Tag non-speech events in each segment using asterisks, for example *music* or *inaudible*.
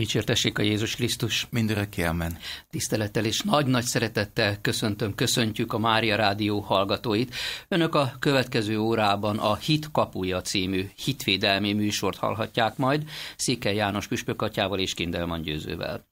Dicsértessék a Jézus Krisztus! Mindörökké amen! Tisztelettel és nagy-nagy szeretettel köszöntöm, köszöntjük a Mária Rádió hallgatóit. Önök a következő órában a Hit kapuja című hitvédelmi műsort hallhatják majd Székely János Püspökatyával és Kindelman Győzővel.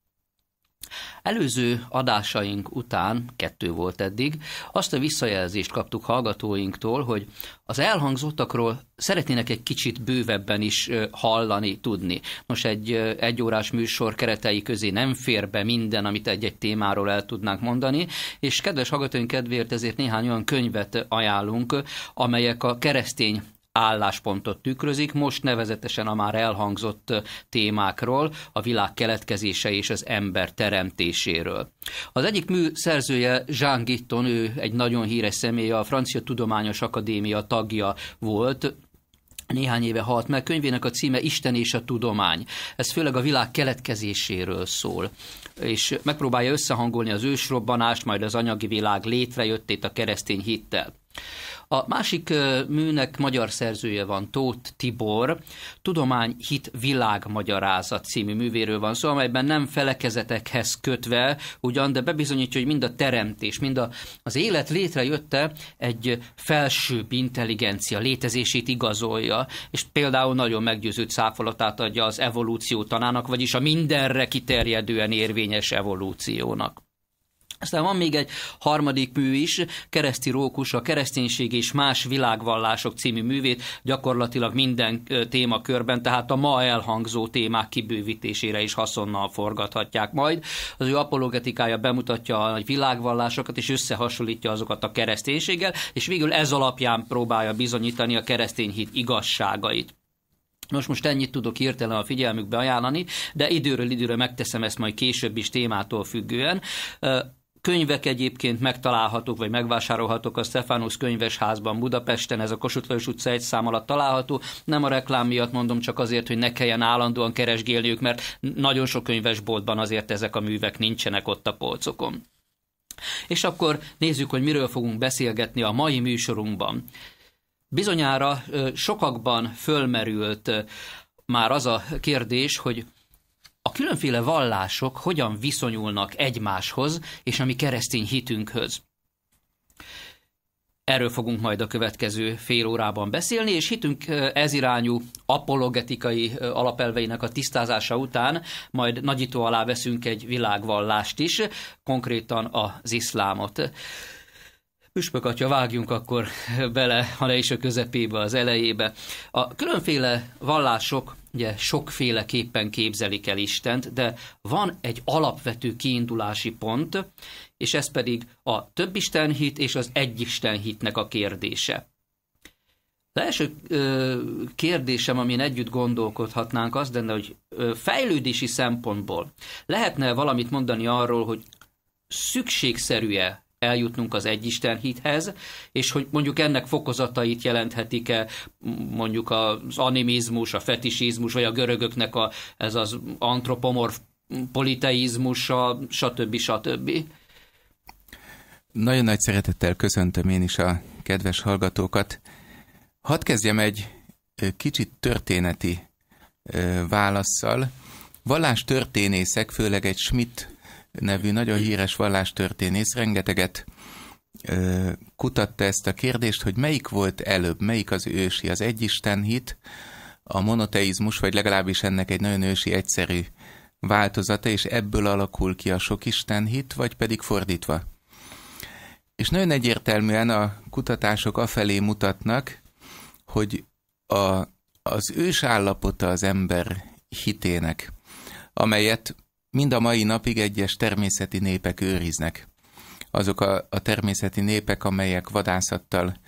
Előző adásaink után, kettő volt eddig, azt a visszajelzést kaptuk hallgatóinktól, hogy az elhangzottakról szeretnének egy kicsit bővebben is hallani, tudni. Nos, egy egyórás műsor keretei közé nem fér be minden, amit egy-egy témáról el tudnánk mondani, és kedves hallgatóink kedvéért ezért néhány olyan könyvet ajánlunk, amelyek a keresztény álláspontot tükrözik, most nevezetesen a már elhangzott témákról, a világ keletkezése és az ember teremtéséről. Az egyik mű szerzője Jean Gitton, ő egy nagyon híres személy, a Francia Tudományos Akadémia tagja volt, néhány éve halt meg. Könyvének a címe Isten és a tudomány. Ez főleg a világ keletkezéséről szól és megpróbálja összehangolni az ősrobbanást, majd az anyagi világ létrejöttét a keresztény hittel. A másik műnek magyar szerzője van Tóth Tibor, Tudomány Hit Világmagyarázat című művéről van szó, amelyben nem felekezetekhez kötve ugyan, de bebizonyítja, hogy mind a teremtés, mind a, az élet létrejötte egy felsőbb intelligencia létezését igazolja, és például nagyon meggyőző száfolatát adja az evolúció tanának, vagyis a mindenre kiterjedően érvényes evolúciónak. Aztán van még egy harmadik mű is, Kereszti Rókus, a Kereszténység és más világvallások című művét gyakorlatilag minden témakörben, tehát a ma elhangzó témák kibővítésére is haszonnal forgathatják majd. Az ő apologetikája bemutatja a világvallásokat, és összehasonlítja azokat a kereszténységgel, és végül ez alapján próbálja bizonyítani a keresztény hit igazságait. Most most ennyit tudok hirtelen a figyelmükbe ajánlani, de időről időre megteszem ezt majd később is témától függően. Könyvek egyébként megtalálhatók, vagy megvásárolhatók a Stefanusz könyvesházban Budapesten, ez a Kossuth Lajos utca egy szám alatt található. Nem a reklám miatt mondom, csak azért, hogy ne kelljen állandóan keresgélniük, mert nagyon sok könyvesboltban azért ezek a művek nincsenek ott a polcokon. És akkor nézzük, hogy miről fogunk beszélgetni a mai műsorunkban. Bizonyára sokakban fölmerült már az a kérdés, hogy a különféle vallások hogyan viszonyulnak egymáshoz és a mi keresztény hitünkhöz. Erről fogunk majd a következő fél órában beszélni, és hitünk ezirányú apologetikai alapelveinek a tisztázása után majd nagyító alá veszünk egy világvallást is, konkrétan az iszlámot. Püspök atya, vágjunk akkor *laughs* bele, ha le is a közepébe, az elejébe. A különféle vallások ugye sokféleképpen képzelik el Istent, de van egy alapvető kiindulási pont, és ez pedig a több Isten hit és az egy Isten hitnek a kérdése. Az első kérdésem, amin együtt gondolkodhatnánk, az lenne, hogy fejlődési szempontból lehetne valamit mondani arról, hogy szükségszerű-e eljutnunk az egyisten hithez, és hogy mondjuk ennek fokozatait jelenthetik-e mondjuk az animizmus, a fetisizmus, vagy a görögöknek a, ez az antropomorf politeizmusa, stb. stb. Nagyon nagy szeretettel köszöntöm én is a kedves hallgatókat. Hadd kezdjem egy kicsit történeti válaszsal. Vallás történészek, főleg egy Schmidt nevű nagyon híres vallástörténész rengeteget ö, kutatta ezt a kérdést, hogy melyik volt előbb, melyik az ősi, az egyisten hit, a monoteizmus, vagy legalábbis ennek egy nagyon ősi, egyszerű változata, és ebből alakul ki a sokisten hit, vagy pedig fordítva. És nagyon egyértelműen a kutatások afelé mutatnak, hogy a, az ős állapota az ember hitének, amelyet mind a mai napig egyes természeti népek őriznek. Azok a, a természeti népek, amelyek vadászattal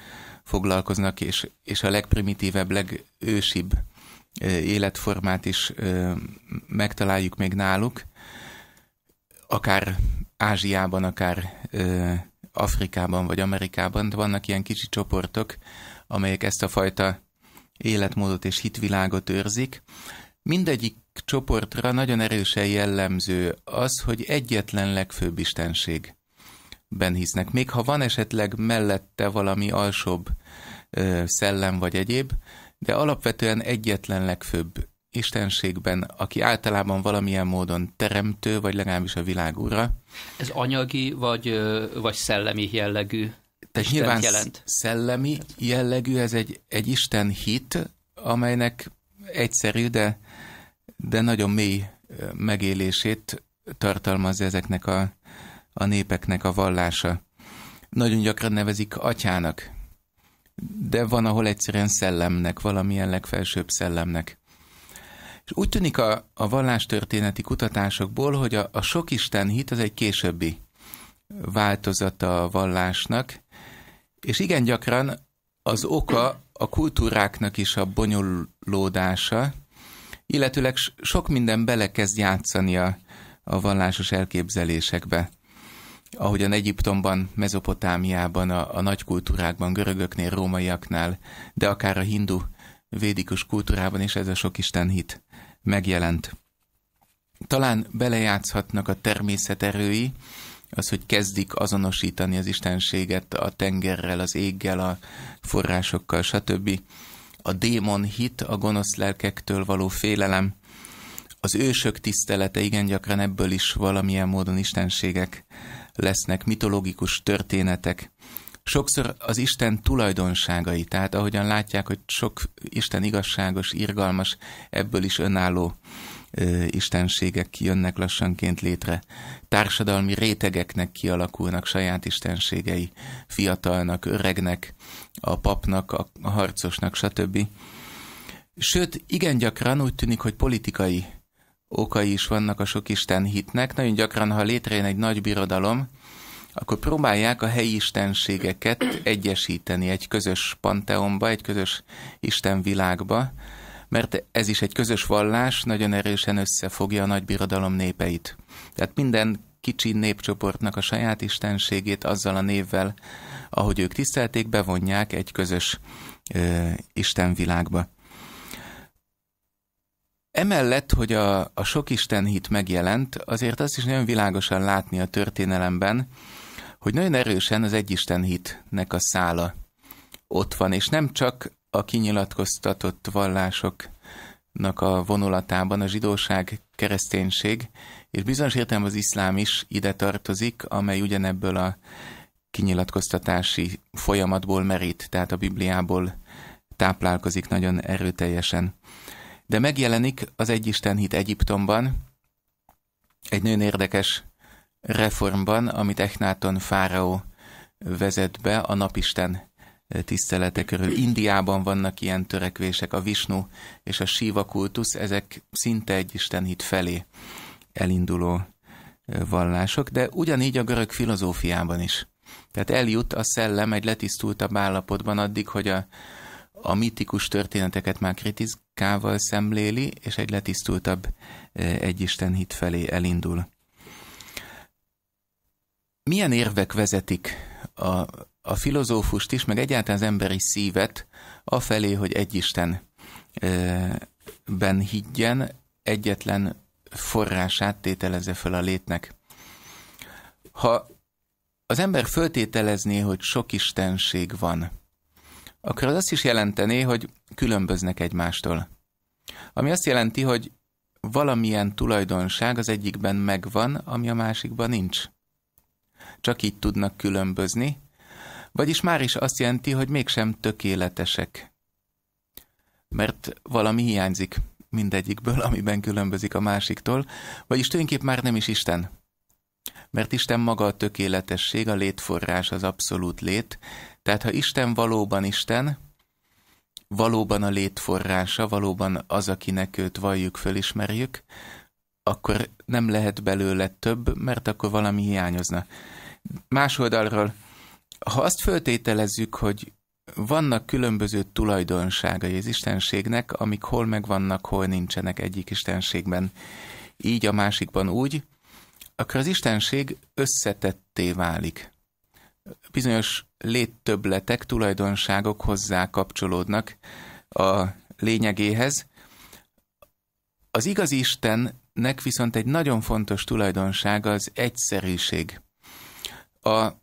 foglalkoznak, és, és a legprimitívebb, legősibb életformát is megtaláljuk még náluk, akár Ázsiában, akár Afrikában vagy Amerikában, de vannak ilyen kicsi csoportok, amelyek ezt a fajta életmódot és hitvilágot őrzik, Mindegyik csoportra nagyon erősen jellemző az, hogy egyetlen legfőbb istenségben hisznek. Még ha van esetleg mellette valami alsóbb ö, szellem vagy egyéb, de alapvetően egyetlen legfőbb istenségben, aki általában valamilyen módon teremtő, vagy legalábbis a világ ura. Ez anyagi, vagy, vagy szellemi jellegű Tehát nyilván jelent? szellemi jellegű, ez egy, egy Isten hit, amelynek egyszerű, de de nagyon mély megélését tartalmazza ezeknek a, a népeknek a vallása. Nagyon gyakran nevezik atyának, de van, ahol egyszerűen szellemnek, valamilyen legfelsőbb szellemnek. És úgy tűnik a, a vallástörténeti kutatásokból, hogy a, a sokisten hit az egy későbbi változata a vallásnak, és igen gyakran az oka a kultúráknak is a bonyolódása, illetőleg sok minden belekezd játszani a, a vallásos elképzelésekbe. Ahogyan Egyiptomban, Mezopotámiában, a, a nagy kultúrákban, görögöknél, rómaiaknál, de akár a hindu védikus kultúrában is ez a sok Isten hit megjelent. Talán belejátszhatnak a természet erői, az, hogy kezdik azonosítani az istenséget a tengerrel, az éggel, a forrásokkal, stb a démon hit, a gonosz lelkektől való félelem, az ősök tisztelete igen gyakran ebből is valamilyen módon istenségek lesznek, mitológikus történetek. Sokszor az Isten tulajdonságai, tehát ahogyan látják, hogy sok Isten igazságos, irgalmas, ebből is önálló ö, istenségek kijönnek lassanként létre. Társadalmi rétegeknek kialakulnak saját istenségei, fiatalnak, öregnek, a papnak, a harcosnak, stb. Sőt, igen gyakran úgy tűnik, hogy politikai okai is vannak a sok isten hitnek. Nagyon gyakran, ha létrejön egy nagy birodalom, akkor próbálják a helyi istenségeket egyesíteni egy közös panteonba, egy közös istenvilágba, mert ez is egy közös vallás, nagyon erősen összefogja a nagy birodalom népeit. Tehát minden kicsi népcsoportnak a saját istenségét azzal a névvel, ahogy ők tisztelték, bevonják egy közös ö, istenvilágba. Emellett, hogy a, a sok Isten hit megjelent, azért azt is nagyon világosan látni a történelemben, hogy nagyon erősen az egyisten hitnek a szála ott van, és nem csak a kinyilatkoztatott vallásoknak a vonulatában a zsidóság, kereszténység, és bizonyos értelemben az iszlám is ide tartozik, amely ugyanebből a kinyilatkoztatási folyamatból merít, tehát a Bibliából táplálkozik nagyon erőteljesen. De megjelenik az egyisten hit Egyiptomban, egy nagyon érdekes reformban, amit Echnáton fáraó vezet be a napisten körül. Indiában vannak ilyen törekvések, a Visnu és a Shiva kultusz, ezek szinte egy istenhit felé elinduló vallások, de ugyanígy a görög filozófiában is. Tehát eljut a szellem egy letisztultabb állapotban addig, hogy a, a mitikus történeteket már kritikával szemléli, és egy letisztultabb egyisten hit felé elindul. Milyen érvek vezetik a, a filozófust is, meg egyáltalán az emberi szívet afelé, hogy egy Istenben higgyen, egyetlen forrását tételezze föl a létnek. Ha az ember föltételezné, hogy sok istenség van, akkor az azt is jelentené, hogy különböznek egymástól. Ami azt jelenti, hogy valamilyen tulajdonság az egyikben megvan, ami a másikban nincs. Csak így tudnak különbözni, vagyis már is azt jelenti, hogy mégsem tökéletesek. Mert valami hiányzik mindegyikből, amiben különbözik a másiktól, vagyis tulajdonképp már nem is Isten. Mert Isten maga a tökéletesség, a létforrás, az abszolút lét. Tehát ha Isten valóban Isten, valóban a létforrása, valóban az, akinek őt valljuk, fölismerjük, akkor nem lehet belőle több, mert akkor valami hiányozna. Más oldalról ha azt föltételezzük, hogy vannak különböző tulajdonságai az istenségnek, amik hol megvannak, hol nincsenek egyik istenségben, így a másikban úgy, akkor az istenség összetetté válik. Bizonyos léttöbletek, tulajdonságok hozzá kapcsolódnak a lényegéhez. Az igazi Istennek viszont egy nagyon fontos tulajdonsága az egyszerűség. A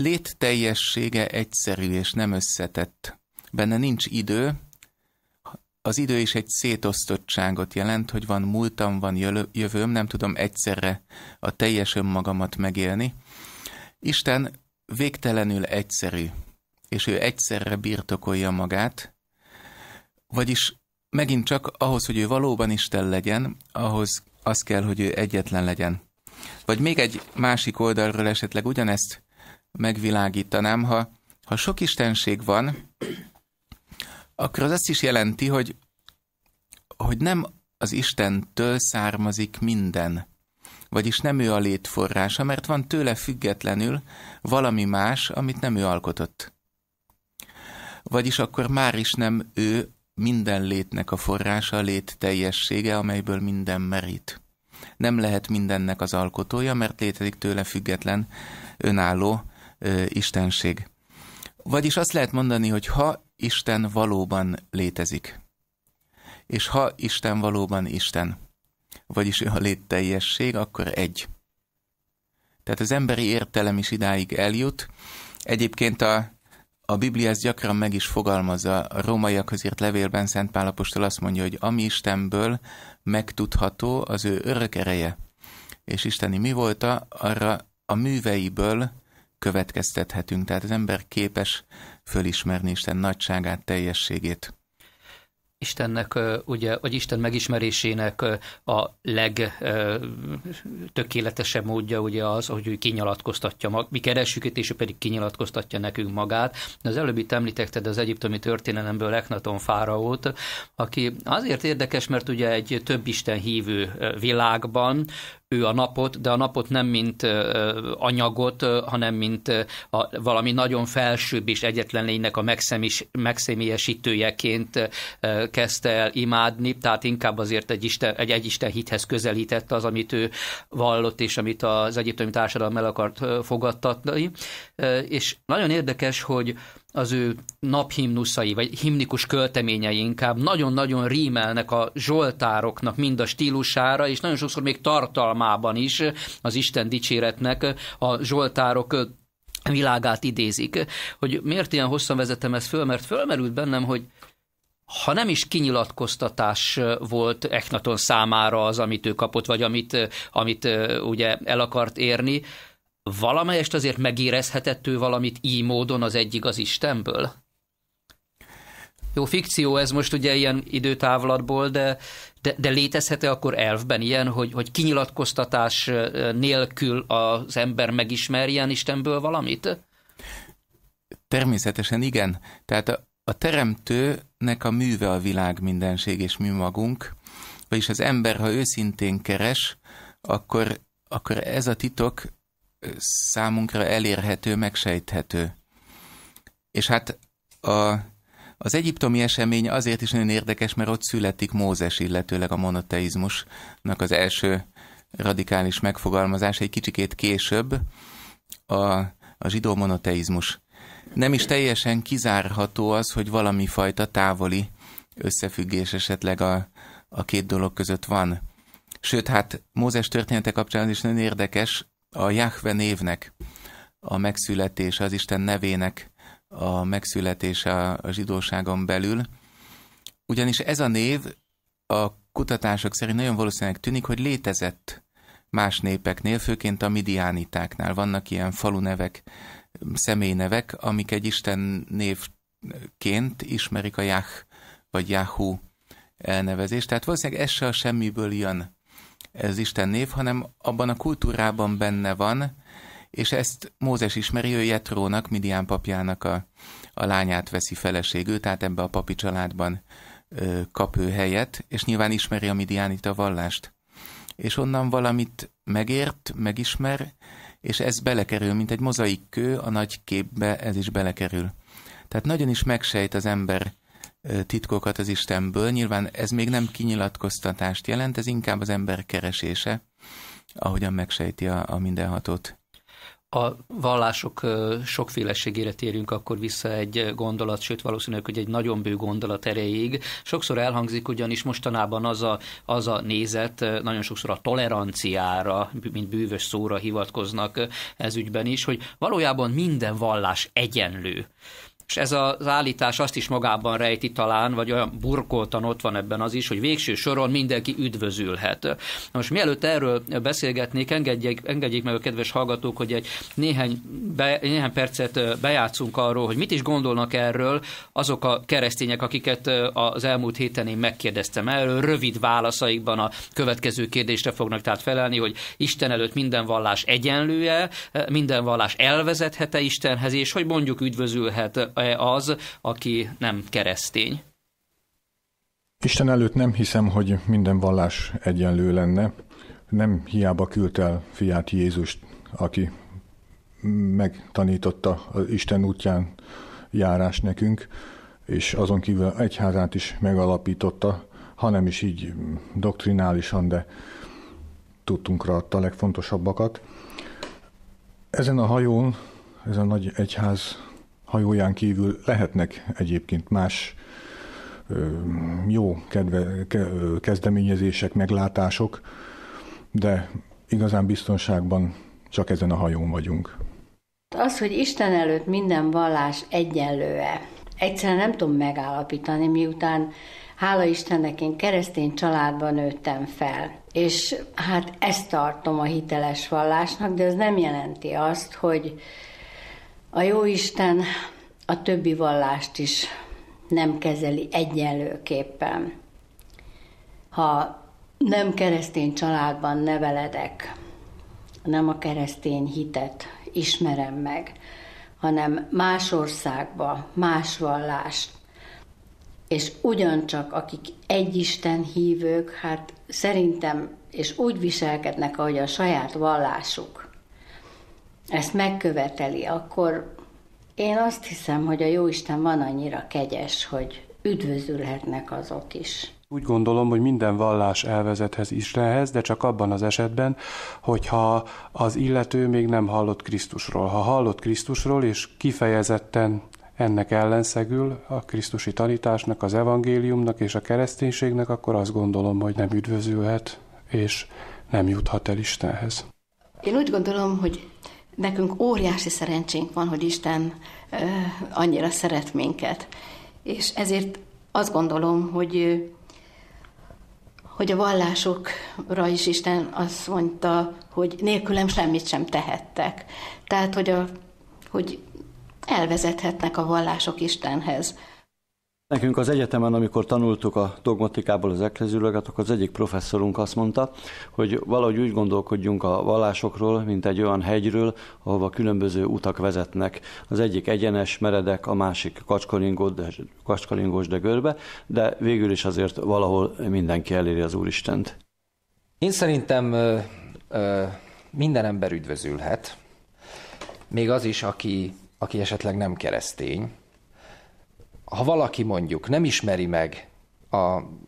létteljessége egyszerű és nem összetett. Benne nincs idő, az idő is egy szétosztottságot jelent, hogy van múltam, van jövőm, nem tudom egyszerre a teljes önmagamat megélni. Isten végtelenül egyszerű, és ő egyszerre birtokolja magát, vagyis megint csak ahhoz, hogy ő valóban Isten legyen, ahhoz az kell, hogy ő egyetlen legyen. Vagy még egy másik oldalról esetleg ugyanezt megvilágítanám, ha, ha sok istenség van, akkor az azt is jelenti, hogy, hogy nem az Istentől származik minden, vagyis nem ő a létforrása, mert van tőle függetlenül valami más, amit nem ő alkotott. Vagyis akkor már is nem ő minden létnek a forrása, a lét teljessége, amelyből minden merít. Nem lehet mindennek az alkotója, mert létezik tőle független, önálló ö, istenség. Vagyis azt lehet mondani, hogy ha Isten valóban létezik, és ha Isten valóban Isten, vagyis ő a létteljesség, akkor egy. Tehát az emberi értelem is idáig eljut. Egyébként a, a Biblia ezt gyakran meg is fogalmazza. A rómaiakhoz írt levélben Szent Pálapostól azt mondja, hogy ami Istenből megtudható, az ő örök ereje. És Isteni mi volta, arra a műveiből következtethetünk. Tehát az ember képes fölismerni Isten nagyságát, teljességét. Istennek, ugye, vagy Isten megismerésének a legtökéletesebb módja ugye az, hogy ő kinyilatkoztatja mag, mi keresjük itt, és ő pedig kinyilatkoztatja nekünk magát. De az előbbi említetted az egyiptomi történelemből Eknaton fáraót, aki azért érdekes, mert ugye egy több Isten hívő világban ő a napot, de a napot nem mint anyagot, hanem mint a, valami nagyon felsőbb és egyetlen lénynek a megszemis, megszemélyesítőjeként kezdte el imádni, tehát inkább azért egy, isten, egy Isten hithez közelített az, amit ő vallott, és amit az egyiptomi társadalom el akart fogadtatni és nagyon érdekes, hogy az ő naphimnuszai, vagy himnikus költeményei inkább nagyon-nagyon rímelnek a zsoltároknak mind a stílusára, és nagyon sokszor még tartalmában is az Isten dicséretnek a zsoltárok világát idézik. Hogy miért ilyen hosszan vezetem ezt föl? Mert fölmerült bennem, hogy ha nem is kinyilatkoztatás volt Eknaton számára az, amit ő kapott, vagy amit, amit ugye el akart érni, valamelyest azért megérezhetett ő valamit így módon az egyik az Istenből? Jó, fikció ez most ugye ilyen időtávlatból, de, de, de létezhet-e akkor elfben ilyen, hogy, hogy kinyilatkoztatás nélkül az ember megismerjen Istenből valamit? Természetesen igen. Tehát a, a teremtőnek a műve a világ mindenség és mi magunk, vagyis az ember, ha őszintén keres, akkor, akkor ez a titok számunkra elérhető, megsejthető. És hát a, az egyiptomi esemény azért is nagyon érdekes, mert ott születik Mózes, illetőleg a monoteizmusnak az első radikális megfogalmazás egy kicsikét később, a, a zsidó monoteizmus. Nem is teljesen kizárható az, hogy valami fajta távoli összefüggés esetleg a, a két dolog között van. Sőt, hát Mózes története kapcsán is nagyon érdekes, a Jahve névnek a megszületése, az Isten nevének a megszületése a zsidóságon belül. Ugyanis ez a név a kutatások szerint nagyon valószínűleg tűnik, hogy létezett más népeknél, főként a midiánitáknál. Vannak ilyen nevek, személynevek, amik egy Isten névként ismerik a Jah vagy Jahu elnevezést. Tehát valószínűleg ez se a semmiből jön ez Isten név, hanem abban a kultúrában benne van, és ezt Mózes ismeri, ő Jetrónak, Midian papjának a, a lányát veszi feleségül, tehát ebbe a papi családban ö, kap ő helyet, és nyilván ismeri a a vallást. És onnan valamit megért, megismer, és ez belekerül, mint egy mozaik kő, a nagy képbe ez is belekerül. Tehát nagyon is megsejt az ember titkokat az Istenből. Nyilván ez még nem kinyilatkoztatást jelent, ez inkább az ember keresése, ahogyan megsejti a, a mindenhatót. A vallások sokféleségére térünk akkor vissza egy gondolat, sőt valószínűleg, hogy egy nagyon bő gondolat erejéig. Sokszor elhangzik ugyanis mostanában az a, az a nézet, nagyon sokszor a toleranciára, mint bűvös szóra hivatkoznak ez ügyben is, hogy valójában minden vallás egyenlő. És ez az állítás azt is magában rejti talán, vagy olyan burkoltan ott van ebben az is, hogy végső soron mindenki üdvözülhet. Na Most mielőtt erről beszélgetnék, engedjék, engedjék meg a kedves hallgatók, hogy egy néhány, be, néhány percet bejátszunk arról, hogy mit is gondolnak erről azok a keresztények, akiket az elmúlt héten én megkérdeztem erről, rövid válaszaikban a következő kérdésre fognak tehát felelni, hogy Isten előtt minden vallás egyenlője, minden vallás elvezethet-e Istenhez, és hogy mondjuk üdvözülhet az, aki nem keresztény. Isten előtt nem hiszem, hogy minden vallás egyenlő lenne. Nem hiába küldt el fiát Jézust, aki megtanította az Isten útján járás nekünk, és azon kívül egyházát is megalapította, hanem is így doktrinálisan, de tudtunk rá a legfontosabbakat. Ezen a hajón, ez a nagy egyház hajóján kívül lehetnek egyébként más jó kedve, kezdeményezések, meglátások, de igazán biztonságban csak ezen a hajón vagyunk. Az, hogy Isten előtt minden vallás egyenlő egyszerűen nem tudom megállapítani, miután hála Istennek én keresztény családban nőttem fel. És hát ezt tartom a hiteles vallásnak, de ez nem jelenti azt, hogy a jó Isten a többi vallást is nem kezeli egyenlőképpen. Ha nem keresztény családban neveledek, nem a keresztény hitet ismerem meg, hanem más országba, más vallást, és ugyancsak akik egy Isten hívők, hát szerintem, és úgy viselkednek, ahogy a saját vallásuk, ezt megköveteli, akkor én azt hiszem, hogy a Jóisten van annyira kegyes, hogy üdvözülhetnek azok is. Úgy gondolom, hogy minden vallás elvezethez Istenhez, de csak abban az esetben, hogyha az illető még nem hallott Krisztusról. Ha hallott Krisztusról, és kifejezetten ennek ellenszegül a Krisztusi tanításnak, az evangéliumnak és a kereszténységnek, akkor azt gondolom, hogy nem üdvözülhet, és nem juthat el Istenhez. Én úgy gondolom, hogy Nekünk óriási szerencsénk van, hogy Isten annyira szeret minket. És ezért azt gondolom, hogy hogy a vallásokra is Isten azt mondta, hogy nélkülem semmit sem tehettek. Tehát, hogy, a, hogy elvezethetnek a vallások Istenhez. Nekünk az egyetemen, amikor tanultuk a dogmatikából az eklezőleget, akkor az egyik professzorunk azt mondta, hogy valahogy úgy gondolkodjunk a vallásokról, mint egy olyan hegyről, ahova különböző utak vezetnek. Az egyik egyenes, meredek, a másik kacskalingós, de, de görbe, de végül is azért valahol mindenki eléri az Úristent. Én szerintem ö, ö, minden ember üdvözülhet, még az is, aki, aki esetleg nem keresztény, ha valaki mondjuk nem ismeri meg a,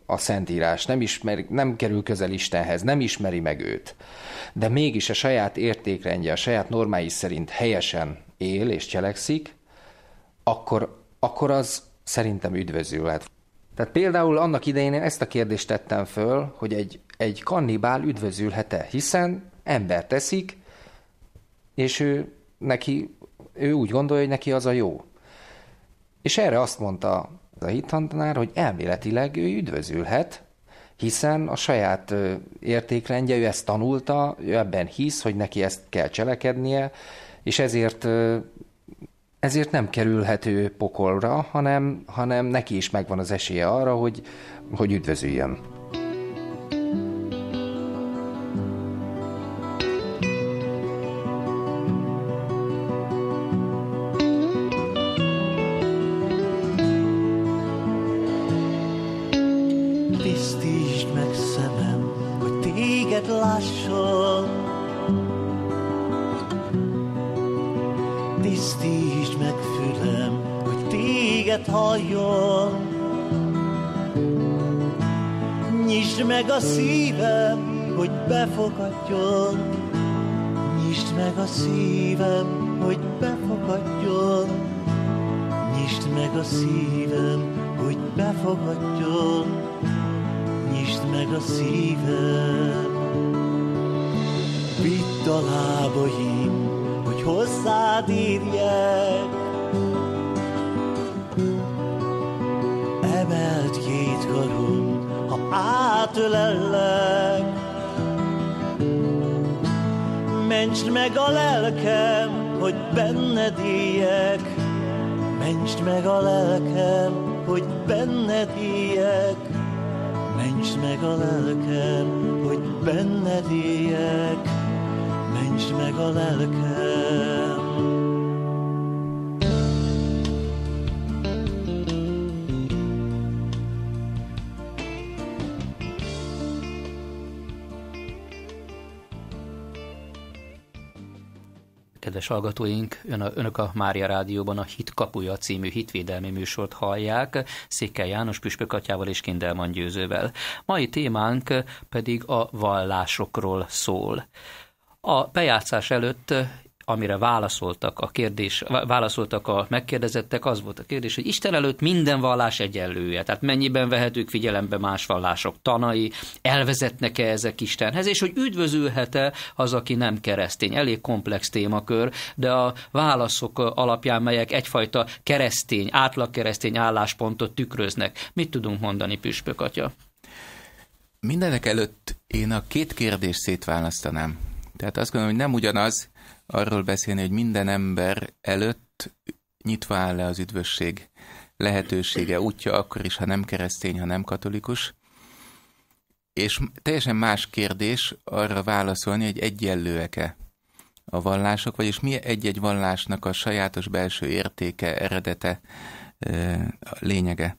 a Szentírás, nem, ismer, nem kerül közel Istenhez, nem ismeri meg őt, de mégis a saját értékrendje, a saját normái szerint helyesen él és cselekszik, akkor, akkor az szerintem üdvözül lehet. Tehát például annak idején én ezt a kérdést tettem föl, hogy egy, egy kannibál üdvözülhet-e, hiszen ember teszik, és ő neki, ő úgy gondolja, hogy neki az a jó. És erre azt mondta a hittantanár, hogy elméletileg ő üdvözülhet, hiszen a saját értékrendje, ő ezt tanulta, ő ebben hisz, hogy neki ezt kell cselekednie, és ezért ezért nem kerülhető pokolra, hanem, hanem neki is megvan az esélye arra, hogy, hogy üdvözüljön. Tisztítsd meg fülem, hogy téged halljon. Nyisd meg a szívem, hogy befogadjon. Nyisd meg a szívem, hogy befogadjon. Nyisd meg a szívem, hogy befogadjon. Nyisd meg a szívem. Vidd a lábaim hogy hozzád írjek. Emelt két karom, ha átölellek, Mentsd meg a lelkem, hogy benned éljek, Mentsd meg a lelkem, hogy benned éljek, Mentsd meg a lelkem, hogy benned éljek, Mentsd meg a lelkem, Kedves hallgatóink, ön a, önök a Mária Rádióban a Hit Kapuja című hitvédelmi műsort hallják, Székely János Püspökatyával és Kindelman Győzővel. Mai témánk pedig a vallásokról szól. A bejátszás előtt amire válaszoltak a kérdés, válaszoltak a megkérdezettek, az volt a kérdés, hogy Isten előtt minden vallás egyenlője, tehát mennyiben vehetők figyelembe más vallások tanai, elvezetnek-e ezek Istenhez, és hogy üdvözülhet-e az, aki nem keresztény. Elég komplex témakör, de a válaszok alapján, melyek egyfajta keresztény, keresztény álláspontot tükröznek. Mit tudunk mondani, Püspök atya? Mindenek előtt én a két kérdést szétválasztanám. Tehát azt gondolom, hogy nem ugyanaz, arról beszélni, hogy minden ember előtt nyitva áll le az üdvösség lehetősége, útja, akkor is, ha nem keresztény, ha nem katolikus. És teljesen más kérdés arra válaszolni, hogy egyenlőek-e a vallások, vagyis mi egy-egy vallásnak a sajátos belső értéke, eredete, lényege.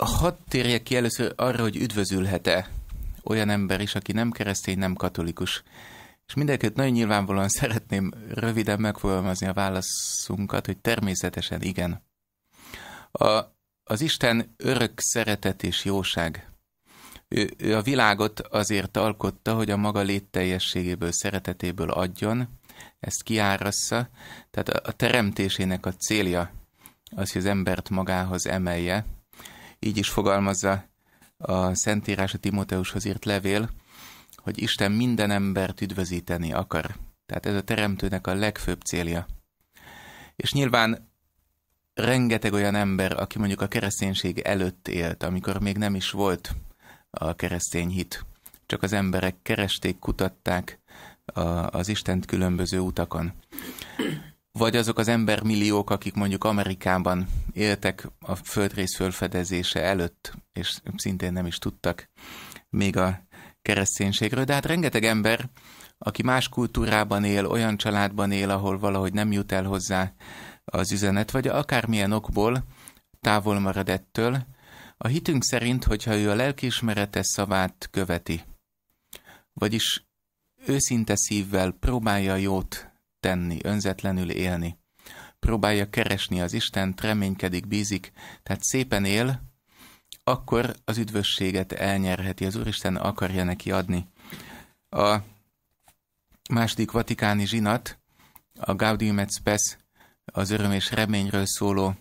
Hadd térjek ki először arra, hogy üdvözülhet-e olyan ember is, aki nem keresztény, nem katolikus. És mindenkit nagyon nyilvánvalóan szeretném röviden megfogalmazni a válaszunkat, hogy természetesen igen. A, az Isten örök szeretet és jóság. Ő, ő a világot azért alkotta, hogy a maga létteljességéből, szeretetéből adjon, ezt kiárassza. Tehát a, a teremtésének a célja az, hogy az embert magához emelje. Így is fogalmazza a Szentírás a Timóteushoz írt levél, hogy Isten minden embert üdvözíteni akar. Tehát ez a teremtőnek a legfőbb célja. És nyilván rengeteg olyan ember, aki mondjuk a kereszténység előtt élt, amikor még nem is volt a keresztény hit, csak az emberek keresték, kutatták a, az Istent különböző utakon. Vagy azok az embermilliók, akik mondjuk Amerikában éltek a földrész fölfedezése előtt, és szintén nem is tudtak még a kereszténységről, de hát rengeteg ember, aki más kultúrában él, olyan családban él, ahol valahogy nem jut el hozzá az üzenet, vagy akármilyen okból távol marad ettől, a hitünk szerint, hogyha ő a lelkiismerete szavát követi, vagyis őszinte szívvel próbálja jót tenni, önzetlenül élni, próbálja keresni az Istent, reménykedik, bízik, tehát szépen él, akkor az üdvösséget elnyerheti, az Úristen akarja neki adni. A második vatikáni zsinat, a Gaudium et Spes, az öröm és reményről szóló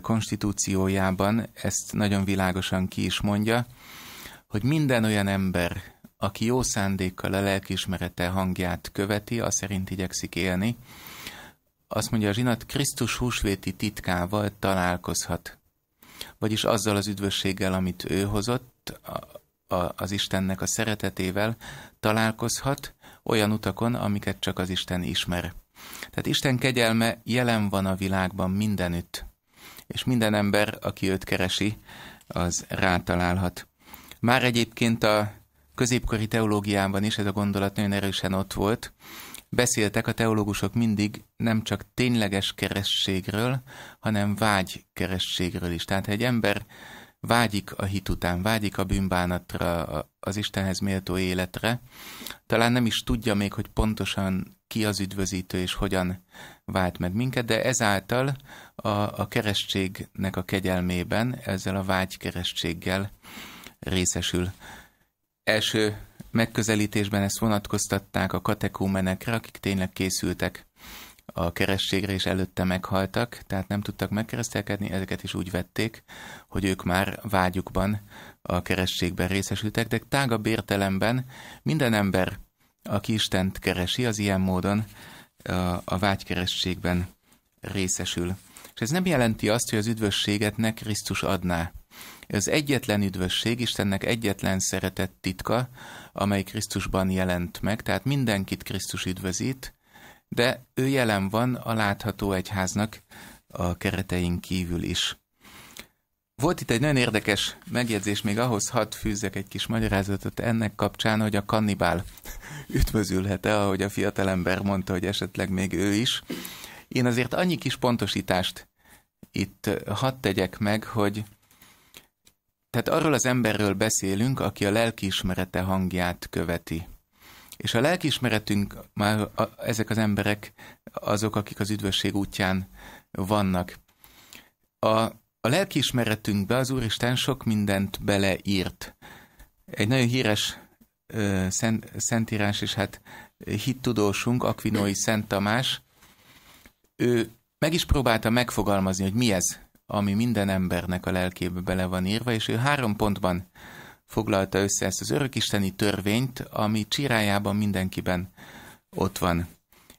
konstitúciójában ezt nagyon világosan ki is mondja, hogy minden olyan ember, aki jó szándékkal a lelkiismerete hangját követi, az szerint igyekszik élni, azt mondja a zsinat, Krisztus húsvéti titkával találkozhat vagyis azzal az üdvösséggel, amit ő hozott, a, a, az Istennek a szeretetével találkozhat olyan utakon, amiket csak az Isten ismer. Tehát Isten kegyelme jelen van a világban mindenütt, és minden ember, aki őt keresi, az rátalálhat. Már egyébként a középkori teológiában is ez a gondolat nagyon erősen ott volt, Beszéltek a teológusok mindig nem csak tényleges kerességről, hanem vágy kerességről is. Tehát, ha egy ember vágyik a hit után, vágyik a bűnbánatra, az Istenhez méltó életre, talán nem is tudja még, hogy pontosan ki az üdvözítő és hogyan vált meg minket, de ezáltal a, a kerességnek a kegyelmében, ezzel a vágykeresztséggel részesül. Első megközelítésben ezt vonatkoztatták a katekúmenekre, akik tényleg készültek a kerességre, és előtte meghaltak, tehát nem tudtak megkeresztelkedni, ezeket is úgy vették, hogy ők már vágyukban a kerességben részesültek, de tágabb értelemben minden ember, aki Istent keresi, az ilyen módon a vágykerességben részesül. És ez nem jelenti azt, hogy az üdvösséget ne Krisztus adná, ez egyetlen üdvösség, Istennek egyetlen szeretett titka, amely Krisztusban jelent meg, tehát mindenkit Krisztus üdvözít, de ő jelen van a látható egyháznak a keretein kívül is. Volt itt egy nagyon érdekes megjegyzés, még ahhoz hadd fűzzek egy kis magyarázatot ennek kapcsán, hogy a kannibál üdvözülhet-e, ahogy a fiatalember mondta, hogy esetleg még ő is. Én azért annyi kis pontosítást itt hadd tegyek meg, hogy tehát arról az emberről beszélünk, aki a lelkiismerete hangját követi. És a lelkiismeretünk már a, ezek az emberek azok, akik az üdvösség útján vannak. A, a lelkiismeretünkbe az Úristen sok mindent beleírt. Egy nagyon híres ö, szent, szentírás és hát hittudósunk, Akvinói Szent Tamás, ő meg is próbálta megfogalmazni, hogy mi ez ami minden embernek a lelkébe bele van írva, és ő három pontban foglalta össze ezt az örökisteni törvényt, ami csirájában mindenkiben ott van.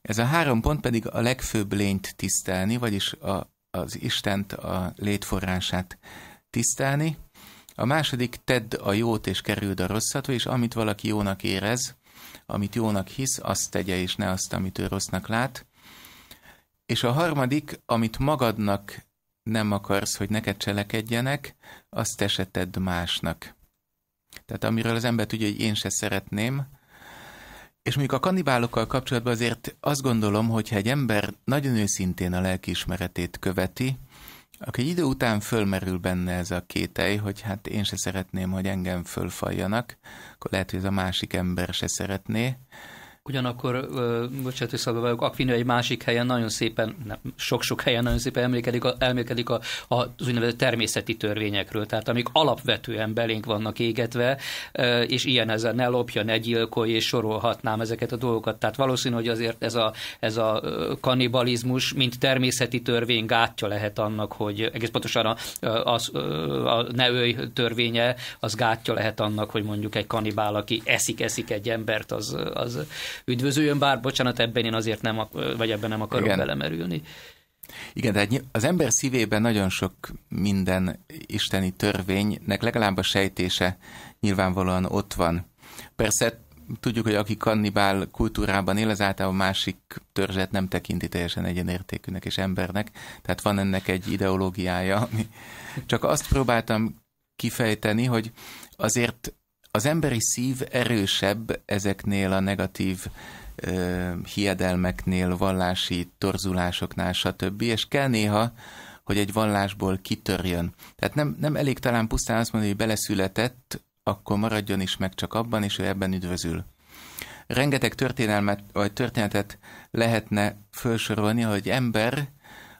Ez a három pont pedig a legfőbb lényt tisztelni, vagyis a, az Istent, a létforrását tisztelni. A második, tedd a jót és kerüld a rosszat, és amit valaki jónak érez, amit jónak hisz, azt tegye, és ne azt, amit ő rossznak lát. És a harmadik, amit magadnak nem akarsz, hogy neked cselekedjenek, azt eseted másnak. Tehát amiről az ember tudja, hogy én se szeretném, és mondjuk a kanibálokkal kapcsolatban azért azt gondolom, hogy ha egy ember nagyon őszintén a lelkiismeretét követi, akkor egy idő után fölmerül benne ez a kételj, hogy hát én se szeretném, hogy engem fölfaljanak, akkor lehet, hogy ez a másik ember se szeretné, Ugyanakkor, bocsánat, hogy szabad vagyok, Aquino egy másik helyen nagyon szépen, nem, sok-sok helyen nagyon szépen emlékedik, a, emlékedik a, a, az úgynevezett természeti törvényekről, tehát amik alapvetően belénk vannak égetve, és ilyen a ne lopja, ne gyilkolj, és sorolhatnám ezeket a dolgokat. Tehát valószínű, hogy azért ez a, ez a kanibalizmus, mint természeti törvény gátja lehet annak, hogy egész pontosan a, a, a, a ne ölj törvénye, az gátja lehet annak, hogy mondjuk egy kanibál, aki eszik-eszik egy embert, az, az üdvözöljön, bár bocsánat, ebben én azért nem, vagy ebben nem akarok Igen. belemerülni. Igen, de az ember szívében nagyon sok minden isteni törvénynek legalább a sejtése nyilvánvalóan ott van. Persze tudjuk, hogy aki kannibál kultúrában él, az általában másik törzset nem tekinti teljesen egyenértékűnek és embernek, tehát van ennek egy ideológiája. Ami... Csak azt próbáltam kifejteni, hogy azért az emberi szív erősebb ezeknél a negatív ö, hiedelmeknél, vallási torzulásoknál, stb. És kell néha, hogy egy vallásból kitörjön. Tehát nem, nem elég talán pusztán azt mondani, hogy beleszületett, akkor maradjon is meg csak abban, és ő ebben üdvözül. Rengeteg történelmet, vagy történetet lehetne felsorolni, hogy ember,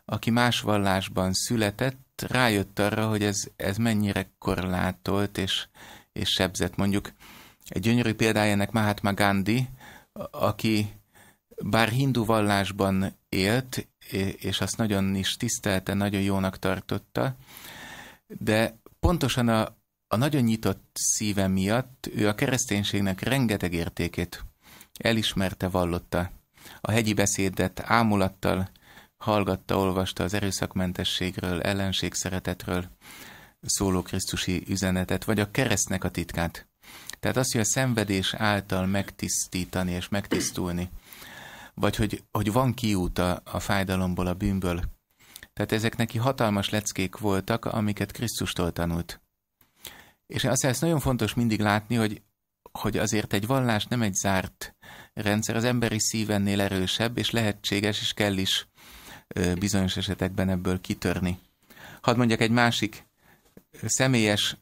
aki más vallásban született, rájött arra, hogy ez, ez mennyire korlátolt, és, és sebzett. Mondjuk egy gyönyörű példája ennek Mahatma Gandhi, aki bár hindu vallásban élt, és azt nagyon is tisztelte, nagyon jónak tartotta, de pontosan a, a nagyon nyitott szíve miatt ő a kereszténységnek rengeteg értékét elismerte, vallotta. A hegyi beszédet ámulattal hallgatta, olvasta az erőszakmentességről, ellenségszeretetről, szóló Krisztusi üzenetet, vagy a keresztnek a titkát. Tehát az, hogy a szenvedés által megtisztítani és megtisztulni, vagy hogy, hogy van kiút a, a fájdalomból, a bűnből. Tehát ezek neki hatalmas leckék voltak, amiket Krisztustól tanult. És azt hiszem, ez nagyon fontos mindig látni, hogy, hogy azért egy vallás nem egy zárt rendszer, az emberi szívennél erősebb, és lehetséges, és kell is bizonyos esetekben ebből kitörni. Hadd mondjak egy másik személyes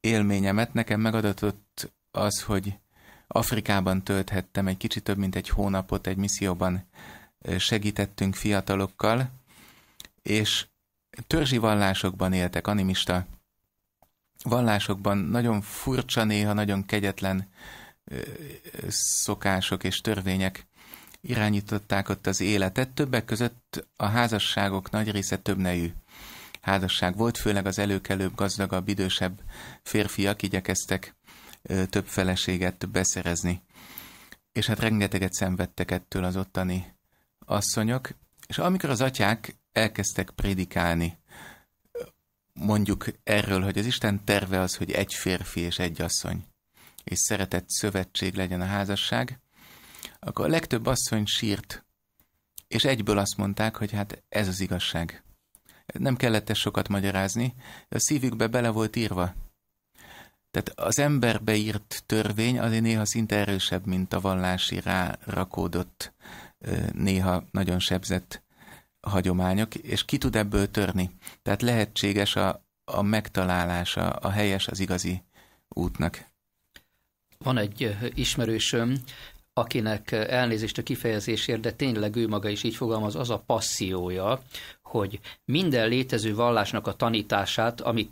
élményemet nekem megadatott az, hogy Afrikában tölthettem egy kicsit több mint egy hónapot egy misszióban segítettünk fiatalokkal, és törzsi vallásokban éltek, animista vallásokban nagyon furcsa néha, nagyon kegyetlen szokások és törvények irányították ott az életet. Többek között a házasságok nagy része nejű házasság volt, főleg az előkelőbb, gazdagabb, idősebb férfiak igyekeztek több feleséget beszerezni. És hát rengeteget szenvedtek ettől az ottani asszonyok, és amikor az atyák elkezdtek prédikálni, mondjuk erről, hogy az Isten terve az, hogy egy férfi és egy asszony, és szeretett szövetség legyen a házasság, akkor a legtöbb asszony sírt, és egyből azt mondták, hogy hát ez az igazság. Nem kellett ezt sokat magyarázni, a szívükbe bele volt írva. Tehát az emberbe írt törvény azért néha szinte erősebb, mint a vallási rárakódott, néha nagyon sebzett hagyományok, és ki tud ebből törni. Tehát lehetséges a, a megtalálása, a helyes, az igazi útnak. Van egy ismerősöm, akinek elnézést a kifejezésért, de tényleg ő maga is így fogalmaz, az a passziója, hogy minden létező vallásnak a tanítását, amit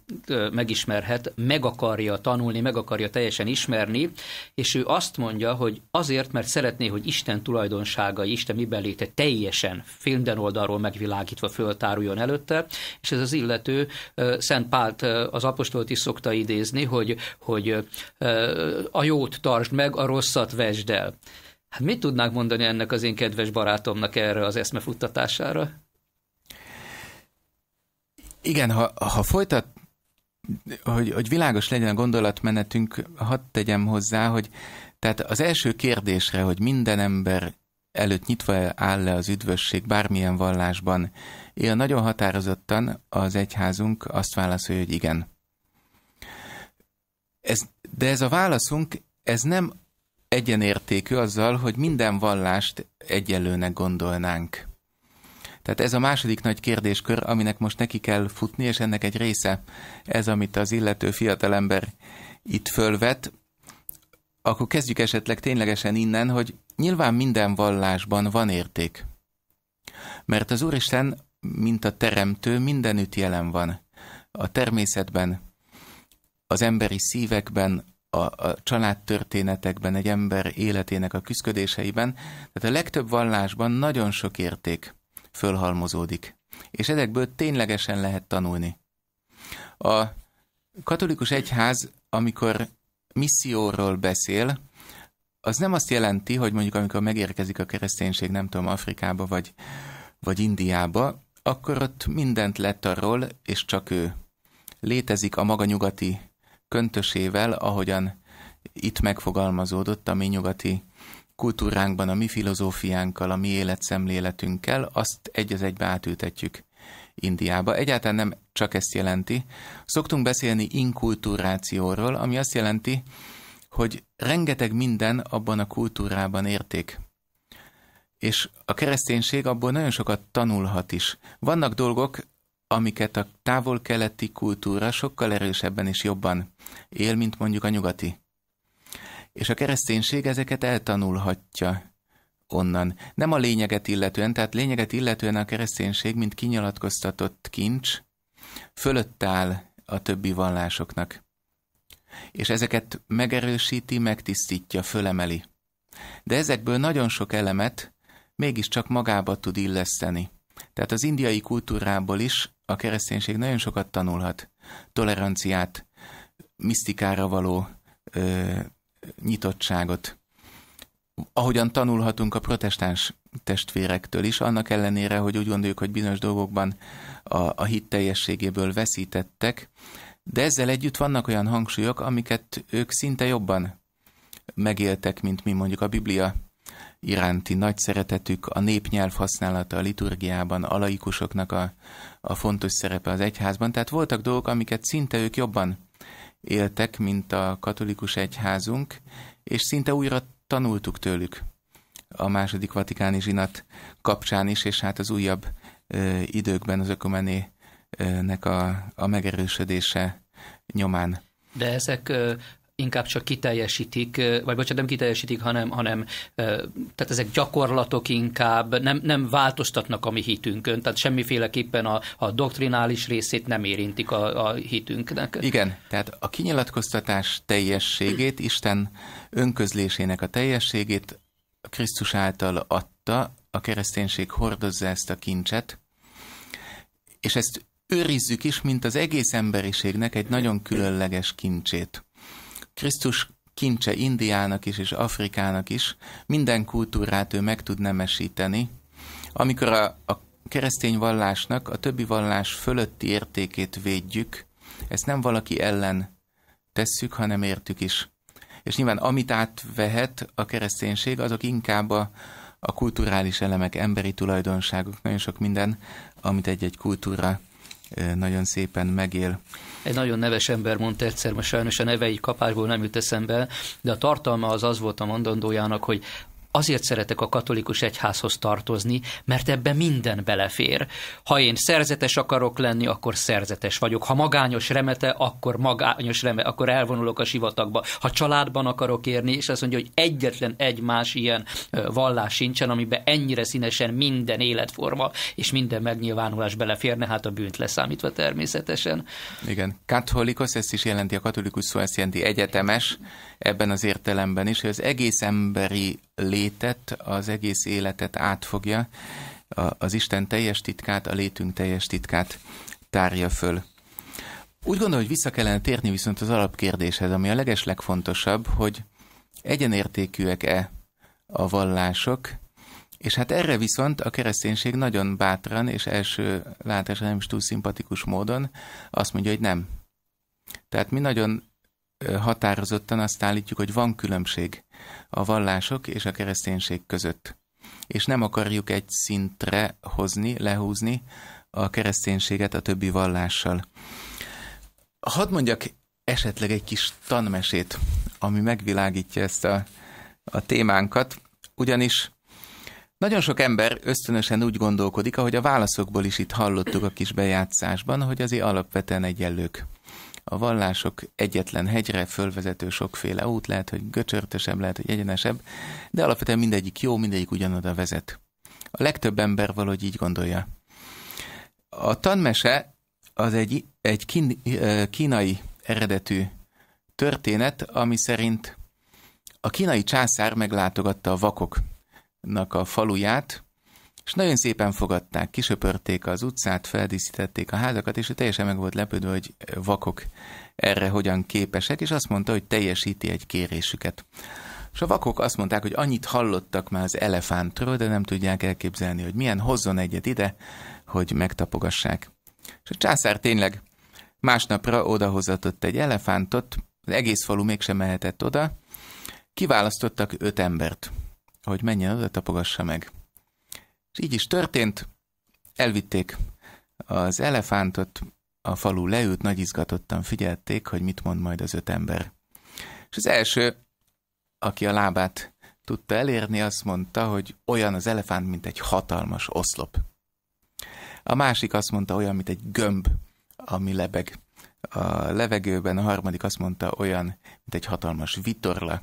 megismerhet, meg akarja tanulni, meg akarja teljesen ismerni, és ő azt mondja, hogy azért, mert szeretné, hogy Isten tulajdonságai, Isten miben léte teljesen filmden oldalról megvilágítva föltáruljon előtte, és ez az illető Szent Pált az apostolt is szokta idézni, hogy, hogy a jót tartsd meg, a rosszat vesd el. Hát mit tudnánk mondani ennek az én kedves barátomnak erre az eszmefuttatására? Igen, ha, ha folytat, hogy, hogy világos legyen a gondolatmenetünk, hadd tegyem hozzá, hogy tehát az első kérdésre, hogy minden ember előtt nyitva áll le az üdvösség bármilyen vallásban, én nagyon határozottan az egyházunk azt válaszolja, hogy igen. Ez, de ez a válaszunk, ez nem egyenértékű azzal, hogy minden vallást egyenlőnek gondolnánk. Tehát ez a második nagy kérdéskör, aminek most neki kell futni, és ennek egy része ez, amit az illető fiatalember itt fölvet. Akkor kezdjük esetleg ténylegesen innen, hogy nyilván minden vallásban van érték. Mert az Úristen, mint a teremtő, mindenütt jelen van. A természetben, az emberi szívekben, a, a családtörténetekben, egy ember életének a küzdködéseiben. Tehát a legtöbb vallásban nagyon sok érték fölhalmozódik. És ezekből ténylegesen lehet tanulni. A katolikus egyház, amikor misszióról beszél, az nem azt jelenti, hogy mondjuk amikor megérkezik a kereszténység, nem tudom, Afrikába vagy, vagy Indiába, akkor ott mindent lett arról, és csak ő létezik a maga nyugati köntösével, ahogyan itt megfogalmazódott a mi nyugati kultúránkban, a mi filozófiánkkal, a mi életszemléletünkkel, azt egy az egybe átültetjük Indiába. Egyáltalán nem csak ezt jelenti. Szoktunk beszélni inkulturációról, ami azt jelenti, hogy rengeteg minden abban a kultúrában érték. És a kereszténység abból nagyon sokat tanulhat is. Vannak dolgok, amiket a távol-keleti kultúra sokkal erősebben és jobban él, mint mondjuk a nyugati és a kereszténység ezeket eltanulhatja onnan. Nem a lényeget illetően, tehát lényeget illetően a kereszténység, mint kinyilatkoztatott kincs, fölött áll a többi vallásoknak. És ezeket megerősíti, megtisztítja, fölemeli. De ezekből nagyon sok elemet mégiscsak magába tud illeszteni. Tehát az indiai kultúrából is a kereszténység nagyon sokat tanulhat. Toleranciát, misztikára való ö, nyitottságot. Ahogyan tanulhatunk a protestáns testvérektől is, annak ellenére, hogy úgy gondoljuk, hogy bizonyos dolgokban a, a hit teljességéből veszítettek, de ezzel együtt vannak olyan hangsúlyok, amiket ők szinte jobban megéltek, mint mi mondjuk a Biblia iránti nagy szeretetük, a népnyelv használata a liturgiában, a laikusoknak a, a fontos szerepe az egyházban. Tehát voltak dolgok, amiket szinte ők jobban éltek, mint a katolikus egyházunk, és szinte újra tanultuk tőlük a második vatikáni zsinat kapcsán is, és hát az újabb ö, időkben az ökumenének a, a megerősödése nyomán. De ezek inkább csak kiteljesítik, vagy bocsánat, nem kiteljesítik, hanem, hanem tehát ezek gyakorlatok inkább nem, nem változtatnak a mi hitünkön, tehát semmiféleképpen a, a doktrinális részét nem érintik a, a hitünknek. Igen, tehát a kinyilatkoztatás teljességét, Isten önközlésének a teljességét Krisztus által adta, a kereszténység hordozza ezt a kincset, és ezt őrizzük is, mint az egész emberiségnek egy nagyon különleges kincsét. Krisztus kincse Indiának is és Afrikának is, minden kultúrát ő meg tud nemesíteni, amikor a, a keresztény vallásnak a többi vallás fölötti értékét védjük, ezt nem valaki ellen tesszük, hanem értük is. És nyilván amit átvehet a kereszténység, azok inkább a, a kulturális elemek, emberi tulajdonságok, nagyon sok minden, amit egy-egy kultúra nagyon szépen megél. Egy nagyon neves ember mondta egyszer, most sajnos a neve így kapásból nem jut eszembe, de a tartalma az az volt a mondandójának, hogy azért szeretek a katolikus egyházhoz tartozni, mert ebbe minden belefér. Ha én szerzetes akarok lenni, akkor szerzetes vagyok. Ha magányos remete, akkor magányos reme, akkor elvonulok a sivatagba. Ha családban akarok érni, és azt mondja, hogy egyetlen egy más ilyen vallás sincsen, amiben ennyire színesen minden életforma és minden megnyilvánulás beleférne, hát a bűnt leszámítva természetesen. Igen. Katolikus, ezt is jelenti a katolikus szó, ezt jelenti egyetemes ebben az értelemben is, hogy az egész emberi létet, az egész életet átfogja, az Isten teljes titkát, a létünk teljes titkát tárja föl. Úgy gondolom, hogy vissza kellene térni viszont az alapkérdéshez, ami a legeslegfontosabb, hogy egyenértékűek-e a vallások, és hát erre viszont a kereszténység nagyon bátran és első látásra nem is túl szimpatikus módon azt mondja, hogy nem. Tehát mi nagyon határozottan azt állítjuk, hogy van különbség a vallások és a kereszténység között. És nem akarjuk egy szintre hozni, lehúzni a kereszténységet a többi vallással. Hadd mondjak esetleg egy kis tanmesét, ami megvilágítja ezt a, a témánkat, ugyanis nagyon sok ember ösztönösen úgy gondolkodik, ahogy a válaszokból is itt hallottuk a kis bejátszásban, hogy azért alapvetően egyenlők a vallások egyetlen hegyre fölvezető sokféle út, lehet, hogy göcsörtösebb, lehet, hogy egyenesebb, de alapvetően mindegyik jó, mindegyik ugyanoda vezet. A legtöbb ember valahogy így gondolja. A tanmese az egy, egy kín, kínai eredetű történet, ami szerint a kínai császár meglátogatta a vakoknak a faluját, és nagyon szépen fogadták, kisöpörték az utcát, feldíszítették a házakat, és ő teljesen meg volt lepődve, hogy vakok erre hogyan képesek, és azt mondta, hogy teljesíti egy kérésüket. És a vakok azt mondták, hogy annyit hallottak már az elefántról, de nem tudják elképzelni, hogy milyen hozzon egyet ide, hogy megtapogassák. És a császár tényleg másnapra odahozatott egy elefántot, az egész falu mégsem mehetett oda, kiválasztottak öt embert, hogy menjen oda, tapogassa meg. És így is történt, elvitték az elefántot, a falu leült, nagy izgatottan figyelték, hogy mit mond majd az öt ember. És az első, aki a lábát tudta elérni, azt mondta, hogy olyan az elefánt, mint egy hatalmas oszlop. A másik azt mondta, olyan, mint egy gömb, ami lebeg a levegőben, a harmadik azt mondta, olyan, mint egy hatalmas vitorla,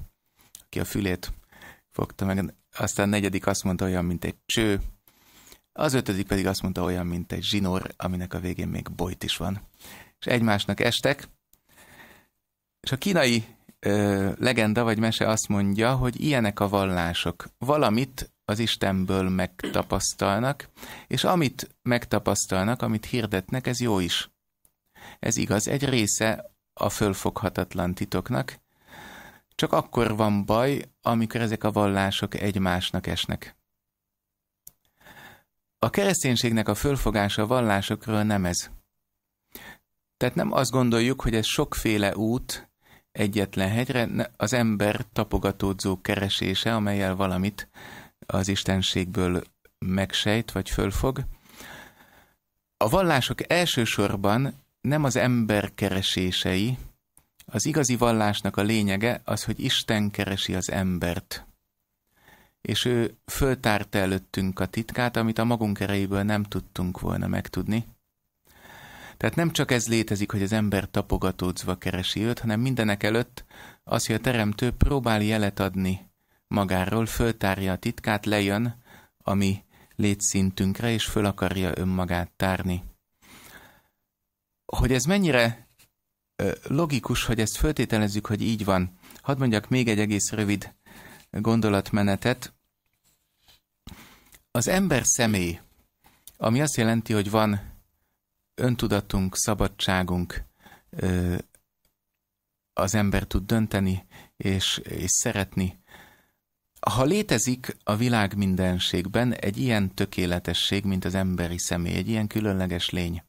aki a fülét fogta meg, aztán a negyedik azt mondta, olyan, mint egy cső, az ötödik pedig azt mondta olyan, mint egy zsinór, aminek a végén még bojt is van. És egymásnak estek, és a kínai ö, legenda vagy mese azt mondja, hogy ilyenek a vallások. Valamit az Istenből megtapasztalnak, és amit megtapasztalnak, amit hirdetnek, ez jó is. Ez igaz, egy része a fölfoghatatlan titoknak, csak akkor van baj, amikor ezek a vallások egymásnak esnek. A kereszténységnek a fölfogása vallásokról nem ez. Tehát nem azt gondoljuk, hogy ez sokféle út egyetlen hegyre, az ember tapogatódzó keresése, amelyel valamit az istenségből megsejt vagy fölfog. A vallások elsősorban nem az ember keresései, az igazi vallásnak a lényege az, hogy Isten keresi az embert és ő föltárta előttünk a titkát, amit a magunk erejéből nem tudtunk volna megtudni. Tehát nem csak ez létezik, hogy az ember tapogatódzva keresi őt, hanem mindenek előtt az, hogy a teremtő próbál jelet adni magáról, föltárja a titkát, lejön a mi létszintünkre, és föl akarja önmagát tárni. Hogy ez mennyire logikus, hogy ezt föltételezzük, hogy így van. Hadd mondjak még egy egész rövid gondolatmenetet. Az ember személy, ami azt jelenti, hogy van öntudatunk, szabadságunk, az ember tud dönteni és, és szeretni. Ha létezik a világ mindenségben egy ilyen tökéletesség, mint az emberi személy, egy ilyen különleges lény,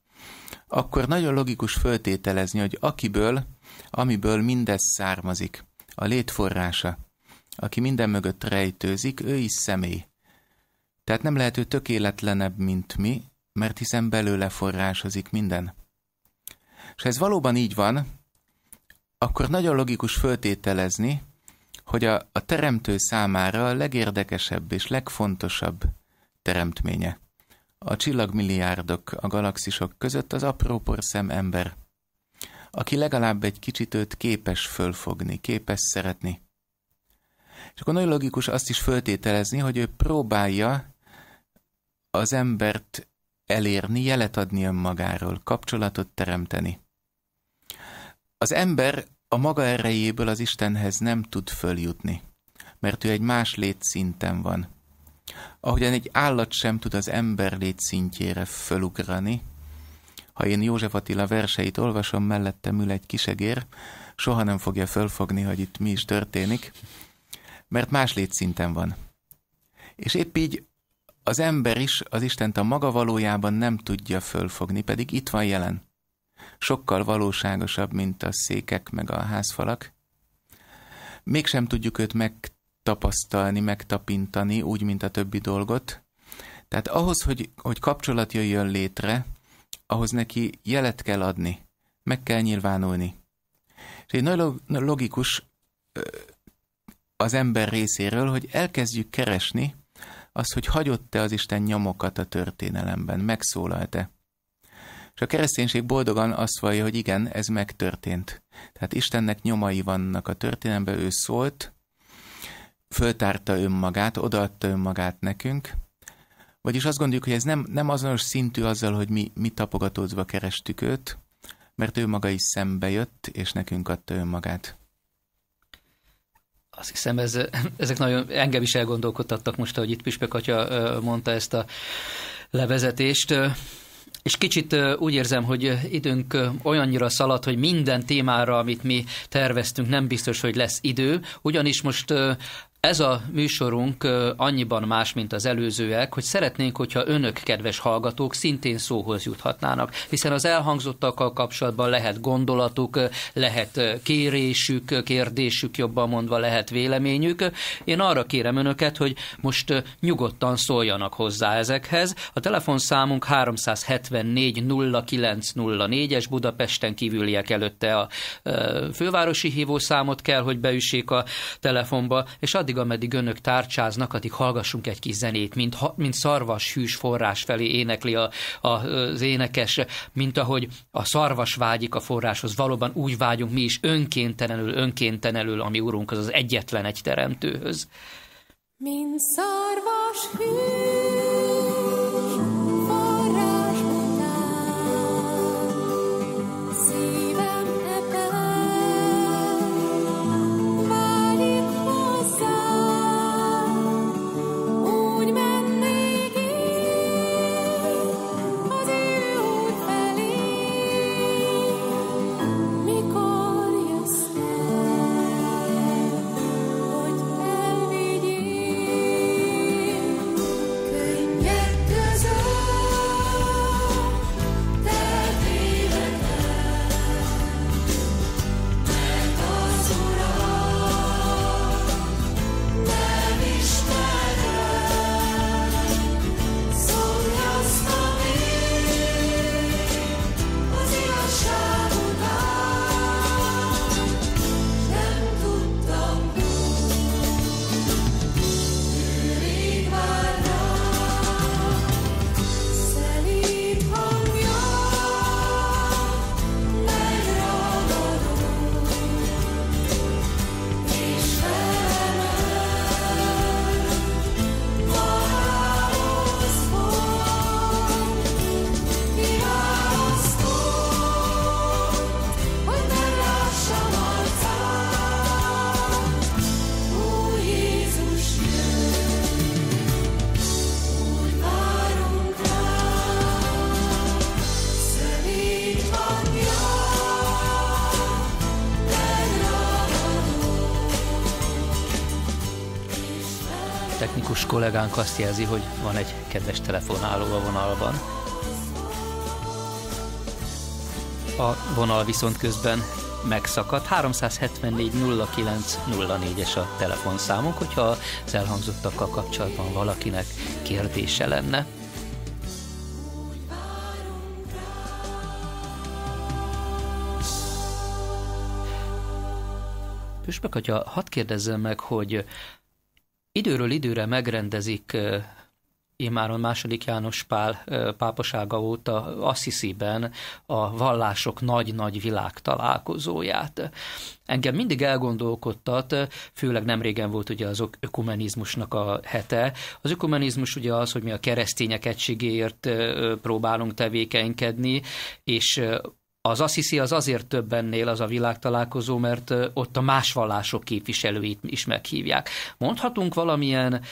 akkor nagyon logikus föltételezni, hogy akiből, amiből mindez származik, a létforrása, aki minden mögött rejtőzik, ő is személy. Tehát nem lehet ő tökéletlenebb, mint mi, mert hiszen belőle forrásozik minden. És ez valóban így van, akkor nagyon logikus föltételezni, hogy a, a teremtő számára a legérdekesebb és legfontosabb teremtménye. A csillagmilliárdok a galaxisok között az apró porszem ember, aki legalább egy kicsit őt képes fölfogni, képes szeretni. És akkor nagyon logikus azt is föltételezni, hogy ő próbálja az embert elérni, jelet adni önmagáról, kapcsolatot teremteni. Az ember a maga erejéből az Istenhez nem tud följutni, mert ő egy más létszinten van. Ahogyan egy állat sem tud az ember létszintjére fölugrani, ha én József Attila verseit olvasom, mellettem ül egy kisegér, soha nem fogja fölfogni, hogy itt mi is történik, mert más létszinten van. És épp így az ember is az Istent a maga valójában nem tudja fölfogni, pedig itt van jelen. Sokkal valóságosabb, mint a székek meg a házfalak. Mégsem tudjuk őt megtapasztalni, megtapintani, úgy, mint a többi dolgot. Tehát ahhoz, hogy, hogy kapcsolat jöjjön létre, ahhoz neki jelet kell adni, meg kell nyilvánulni. És egy nagyon logikus az ember részéről, hogy elkezdjük keresni azt, hogy hagyott-e az Isten nyomokat a történelemben, megszólalt-e. És a kereszténység boldogan azt vallja, hogy igen, ez megtörtént. Tehát Istennek nyomai vannak a történelemben, ő szólt, föltárta önmagát, odaadta önmagát nekünk, vagyis azt gondoljuk, hogy ez nem, nem azonos szintű azzal, hogy mi, mi tapogatózva kerestük őt, mert ő maga is szembe jött, és nekünk adta önmagát azt hiszem, ez, ezek nagyon engem is elgondolkodtattak most, ahogy itt Püspök atya mondta ezt a levezetést. És kicsit úgy érzem, hogy időnk olyannyira szalad, hogy minden témára, amit mi terveztünk, nem biztos, hogy lesz idő. Ugyanis most ez a műsorunk annyiban más, mint az előzőek, hogy szeretnénk, hogyha önök, kedves hallgatók, szintén szóhoz juthatnának, hiszen az elhangzottakkal kapcsolatban lehet gondolatuk, lehet kérésük, kérdésük, jobban mondva lehet véleményük. Én arra kérem önöket, hogy most nyugodtan szóljanak hozzá ezekhez. A telefonszámunk 374 0904 es Budapesten kívüliek előtte a fővárosi hívószámot kell, hogy beüssék a telefonba, és addig addig, ameddig önök tárcsáznak, addig hallgassunk egy kis zenét, mint, mint szarvas hűs forrás felé énekli a, a, az énekes, mint ahogy a szarvas vágyik a forráshoz, valóban úgy vágyunk mi is önkéntelenül, önkéntelenül, ami úrunk az az egyetlen egy teremtőhöz. Mint szarvas hűs kollégánk azt jelzi, hogy van egy kedves telefonáló a vonalban. A vonal viszont közben megszakadt. 374 es a telefonszámunk, hogyha az elhangzottakkal kapcsolatban valakinek kérdése lenne. Püspök, hogyha hadd kérdezzem meg, hogy Időről időre megrendezik immáron második János Pál pápasága óta Assisi-ben a vallások nagy-nagy világ találkozóját. Engem mindig elgondolkodtat, főleg nem régen volt ugye az ökumenizmusnak a hete. Az ökumenizmus ugye az, hogy mi a keresztények egységéért próbálunk tevékenykedni, és az Assisi az azért több ennél az a világtalálkozó, mert ott a más vallások képviselőit is meghívják. Mondhatunk valamilyen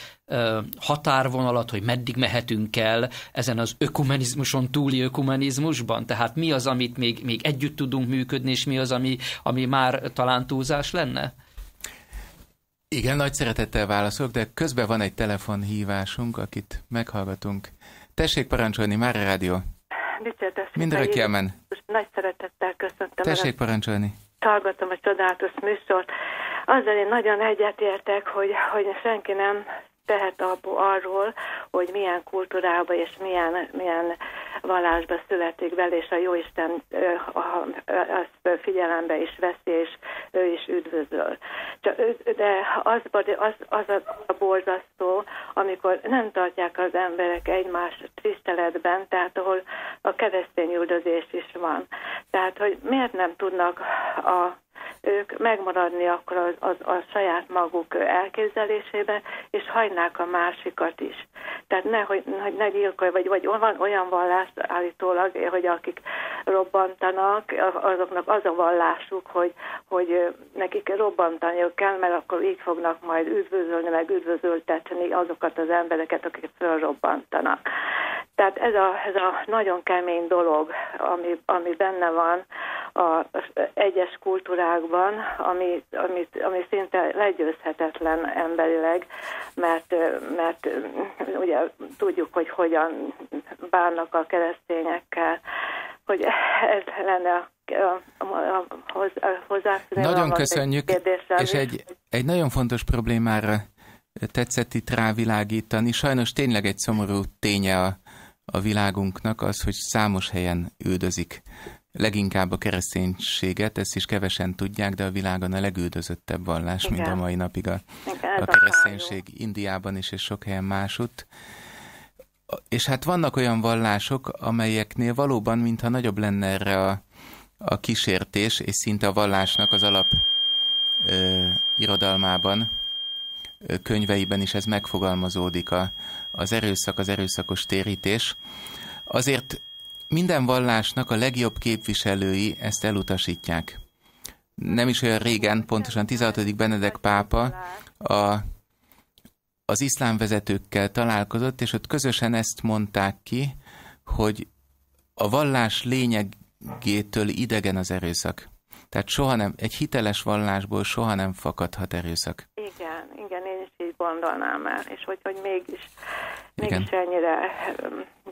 határvonalat, hogy meddig mehetünk el ezen az ökumenizmuson túli ökumenizmusban? Tehát mi az, amit még, még együtt tudunk működni, és mi az, ami, ami már talán túlzás lenne? Igen, nagy szeretettel válaszolok, de közben van egy telefonhívásunk, akit meghallgatunk. Tessék parancsolni, már a rádió. Dicséretes Mindenre kiemen. Nagy szeretettel köszöntöm. Tessék parancsolni. Hallgatom a csodálatos műsort. Azzal én nagyon egyetértek, hogy, hogy senki nem tehet abból, arról, hogy milyen kultúrába és milyen, milyen vallásba születik vele, és a Jóisten azt figyelembe is veszi, és ő is üdvözöl. Csak, de az, az, az a borzasztó, amikor nem tartják az emberek egymás tiszteletben, tehát ahol a keresztény üldözés is van. Tehát, hogy miért nem tudnak a ők megmaradni akkor az, az, a saját maguk elképzelésébe, és hagynák a másikat is. Tehát ne, hogy, hogy ne gyilkolj, vagy, vagy van olyan vallás állítólag, hogy akik robbantanak, azoknak az a vallásuk, hogy, hogy nekik robbantaniuk kell, mert akkor így fognak majd üdvözölni, meg üdvözöltetni azokat az embereket, akik felrobbantanak. Tehát ez a, ez a nagyon kemény dolog, ami, ami benne van az egyes kultúrákban, ami, ami, ami szinte legyőzhetetlen emberileg, mert, mert ugye tudjuk, hogy hogyan bánnak a keresztényekkel, hogy ez lenne a nagyon köszönjük, egy és egy, egy nagyon fontos problémára tetszett itt rávilágítani. Sajnos tényleg egy szomorú ténye a a világunknak az, hogy számos helyen üldözik leginkább a kereszténységet, ezt is kevesen tudják, de a világon a legüldözöttebb vallás, Igen. mint a mai napig a, Igen, a kereszténység a Indiában is, és sok helyen másutt. És hát vannak olyan vallások, amelyeknél valóban, mintha nagyobb lenne erre a, a kísértés, és szinte a vallásnak az alap ö, irodalmában könyveiben is ez megfogalmazódik, a, az erőszak, az erőszakos térítés. Azért minden vallásnak a legjobb képviselői ezt elutasítják. Nem is olyan régen, pontosan 16. Benedek pápa a, az iszlám vezetőkkel találkozott, és ott közösen ezt mondták ki, hogy a vallás lényegétől idegen az erőszak. Tehát soha nem, egy hiteles vallásból soha nem fakadhat erőszak gondolnám el, és hogy, hogy mégis, mégis ennyire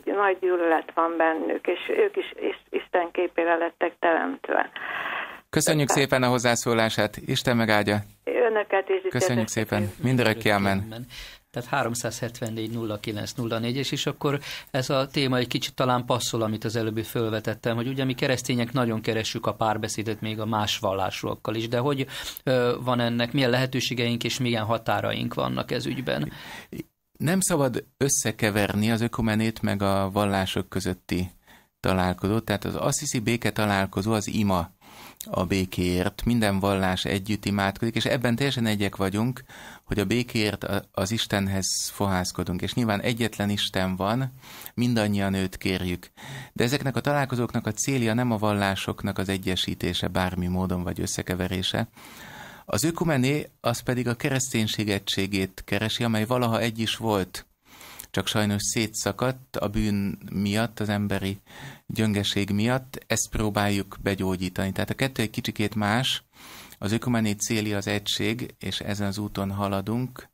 nagy gyűlölet van bennük, és ők is Isten képére lettek teremtve. Köszönjük szépen a hozzászólását, Isten megáldja. Önöket is. Köszönjük szépen, mindörökké amen. amen tehát 374 0904, és akkor ez a téma egy kicsit talán passzol, amit az előbbi felvetettem, hogy ugye mi keresztények nagyon keressük a párbeszédet még a más vallásokkal is, de hogy van ennek, milyen lehetőségeink és milyen határaink vannak ez ügyben? Nem szabad összekeverni az ökumenét meg a vallások közötti találkozót, tehát az Assisi béke találkozó az ima a békéért, minden vallás együtt imádkozik, és ebben teljesen egyek vagyunk, hogy a békéért az Istenhez fohászkodunk, és nyilván egyetlen Isten van, mindannyian őt kérjük. De ezeknek a találkozóknak a célja nem a vallásoknak az egyesítése bármi módon vagy összekeverése, az ökumené az pedig a kereszténység egységét keresi, amely valaha egy is volt, csak sajnos szétszakadt a bűn miatt, az emberi gyöngeség miatt, ezt próbáljuk begyógyítani. Tehát a kettő egy kicsikét más, az ökumené célja az egység, és ezen az úton haladunk.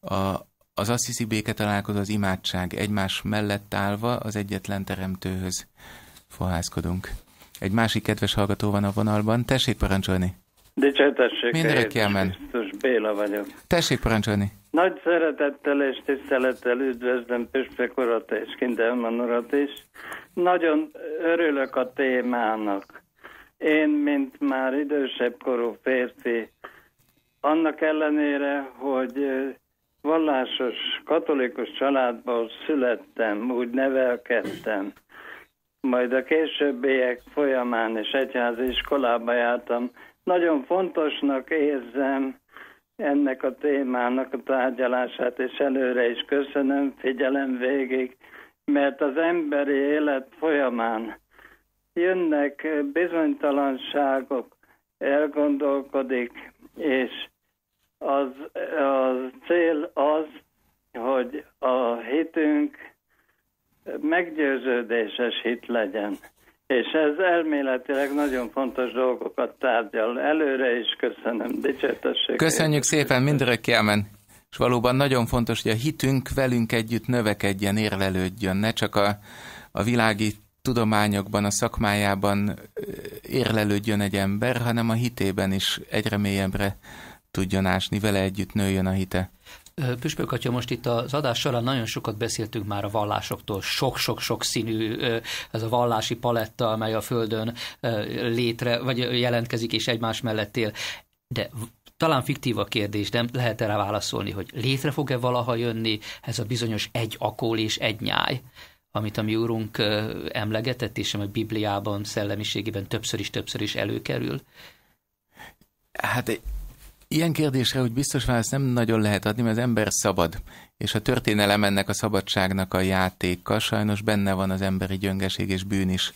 A, az assziszi béke találkozó az imádság, egymás mellett állva az egyetlen teremtőhöz fohászkodunk. Egy másik kedves hallgató van a vonalban, tessék parancsolni! Dicsertessék! Mindenre kiemen! Béla vagyok. Tessék parancsolni. Nagy szeretettel és tisztelettel üdvözlöm Püspök urat és Kindelman urat is. Nagyon örülök a témának. Én, mint már idősebb korú férfi, annak ellenére, hogy vallásos, katolikus családból születtem, úgy nevelkedtem, majd a későbbiek folyamán és egyházi iskolába jártam, nagyon fontosnak érzem, ennek a témának a tárgyalását, és előre is köszönöm figyelem végig, mert az emberi élet folyamán jönnek bizonytalanságok, elgondolkodik, és az, az cél az, hogy a hitünk meggyőződéses hit legyen. És ez elméletileg nagyon fontos dolgokat tárgyal. Előre is köszönöm, dicsétessék. Köszönjük szépen mindörökké, amen. És valóban nagyon fontos, hogy a hitünk velünk együtt növekedjen, érlelődjön, ne csak a, a világi tudományokban, a szakmájában érlelődjön egy ember, hanem a hitében is egyre mélyebbre tudjon ásni, vele együtt nőjön a hite. Püspök atya, most itt az adás során nagyon sokat beszéltünk már a vallásoktól, sok-sok-sok színű ez a vallási paletta, amely a Földön létre, vagy jelentkezik és egymás mellett él. De talán fiktív a kérdés, de lehet erre válaszolni, hogy létre fog-e valaha jönni ez a bizonyos egy akól és egy nyáj, amit a mi úrunk emlegetett, és a Bibliában, szellemiségében többször is, többször is előkerül? Hát Ilyen kérdésre úgy biztos választ nem nagyon lehet adni, mert az ember szabad, és a történelem ennek a szabadságnak a játéka, sajnos benne van az emberi gyöngeség és bűn is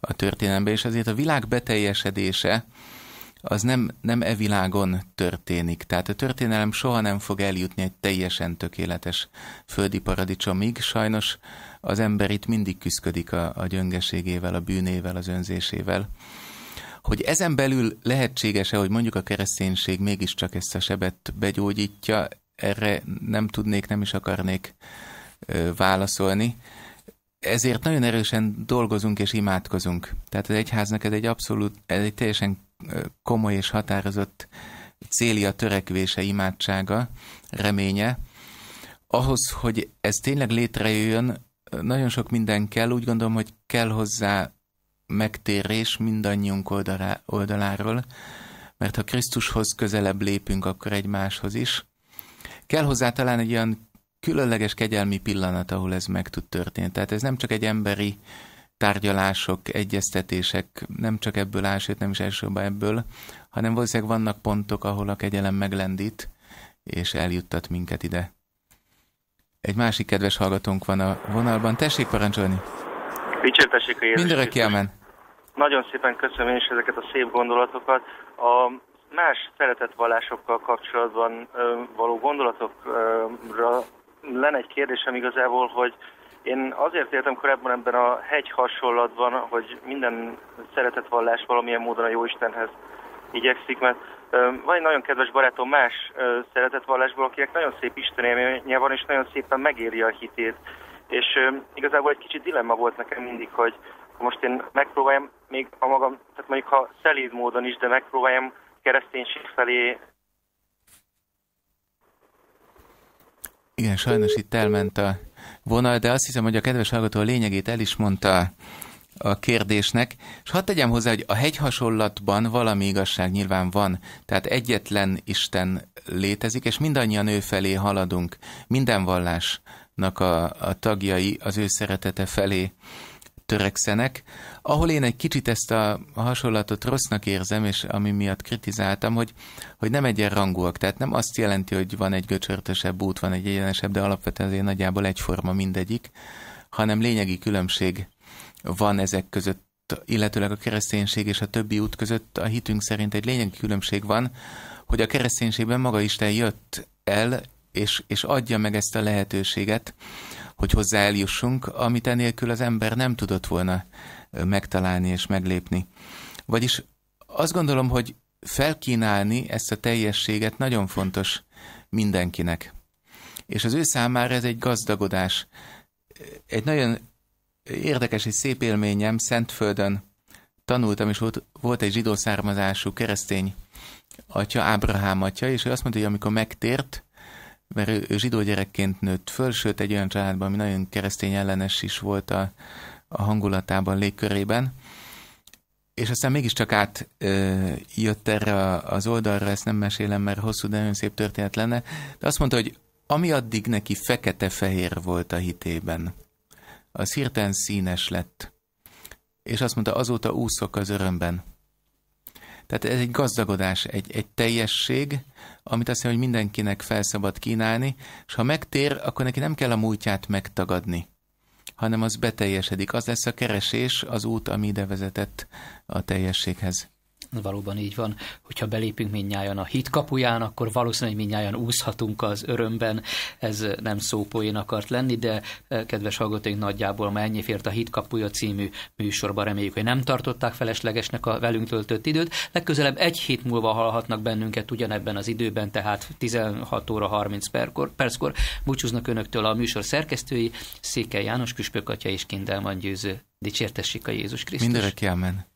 a történelemben, és azért a világ beteljesedése az nem, nem e világon történik. Tehát a történelem soha nem fog eljutni egy teljesen tökéletes földi paradicsomig. Sajnos az ember itt mindig küzdik a, a gyöngeségével, a bűnével, az önzésével. Hogy ezen belül lehetséges-e, hogy mondjuk a kereszténység mégiscsak ezt a sebet begyógyítja, erre nem tudnék, nem is akarnék válaszolni. Ezért nagyon erősen dolgozunk és imádkozunk. Tehát az egyháznak ez egy abszolút, ez egy teljesen komoly és határozott célja, törekvése, imádsága, reménye. Ahhoz, hogy ez tényleg létrejöjjön, nagyon sok minden kell, úgy gondolom, hogy kell hozzá megtérés mindannyiunk oldalá, oldaláról, mert ha Krisztushoz közelebb lépünk, akkor egymáshoz is. Kell hozzá talán egy olyan különleges kegyelmi pillanat, ahol ez meg tud történni. Tehát ez nem csak egy emberi tárgyalások, egyeztetések, nem csak ebből áll, sőt nem is elsősorban ebből, hanem valószínűleg vannak pontok, ahol a kegyelem meglendít, és eljuttat minket ide. Egy másik kedves hallgatónk van a vonalban. Tessék parancsolni! Dicsértessék a Jézus nagyon szépen köszönöm én is ezeket a szép gondolatokat. A más vallásokkal kapcsolatban ö, való gondolatokra lenne egy kérdésem igazából, hogy én azért értem korábban ebben a hegy hasonlatban, hogy minden vallás valamilyen módon a Jóistenhez igyekszik, mert van egy nagyon kedves barátom más vallásból, akinek nagyon szép istenélménye van, és nagyon szépen megéri a hitét. És igazából egy kicsit dilemma volt nekem mindig, hogy most én megpróbáljam még a magam, tehát mondjuk ha szelíd módon is, de megpróbáljam kereszténység felé. Igen, sajnos itt elment a vonal, de azt hiszem, hogy a kedves hallgató a lényegét el is mondta a kérdésnek, és hadd tegyem hozzá, hogy a hegyhasonlatban valami igazság nyilván van, tehát egyetlen Isten létezik, és mindannyian ő felé haladunk, minden vallásnak a, a tagjai az ő szeretete felé törekszenek. Ahol én egy kicsit ezt a hasonlatot rossznak érzem, és ami miatt kritizáltam, hogy, hogy nem egyenrangúak. Tehát nem azt jelenti, hogy van egy göcsörtösebb út, van egy egyenesebb, de alapvetően azért nagyjából egyforma mindegyik, hanem lényegi különbség van ezek között illetőleg a kereszténység és a többi út között a hitünk szerint egy lényegi különbség van, hogy a kereszténységben maga Isten jött el, és, és adja meg ezt a lehetőséget, hogy hozzá eljussunk, amit enélkül az ember nem tudott volna megtalálni és meglépni. Vagyis azt gondolom, hogy felkínálni ezt a teljességet nagyon fontos mindenkinek. És az ő számára ez egy gazdagodás. Egy nagyon érdekes és szép élményem Szentföldön tanultam, és volt, volt egy zsidó származású keresztény atya, Ábrahám atya, és ő azt mondta, hogy amikor megtért, mert ő, ő zsidó gyerekként nőtt föl, sőt egy olyan családban, ami nagyon keresztény ellenes is volt a, a hangulatában, légkörében, és aztán mégiscsak át ö, jött erre az oldalra, ezt nem mesélem, mert hosszú, de nagyon szép történet lenne, de azt mondta, hogy ami addig neki fekete-fehér volt a hitében, az hirtelen színes lett. És azt mondta, azóta úszok az örömben. Tehát ez egy gazdagodás, egy, egy teljesség, amit azt hiszem, hogy mindenkinek felszabad kínálni, és ha megtér, akkor neki nem kell a múltját megtagadni, hanem az beteljesedik. Az lesz a keresés, az út, ami ide vezetett a teljességhez. Valóban így van. Hogyha belépünk minnyáján a hit kapuján, akkor valószínűleg minnyáján úszhatunk az örömben. Ez nem szópoén akart lenni, de eh, kedves hallgatóink nagyjából ma ennyi fért a hit kapuja című műsorban. Reméljük, hogy nem tartották feleslegesnek a velünk töltött időt. Legközelebb egy hét múlva hallhatnak bennünket ugyanebben az időben, tehát 16 óra 30 perkor, perckor. Búcsúznak önöktől a műsor szerkesztői, Székely János Küspök és Kindelman Győző. Dicsértessék a Jézus Krisztus. Mindenre kiámen.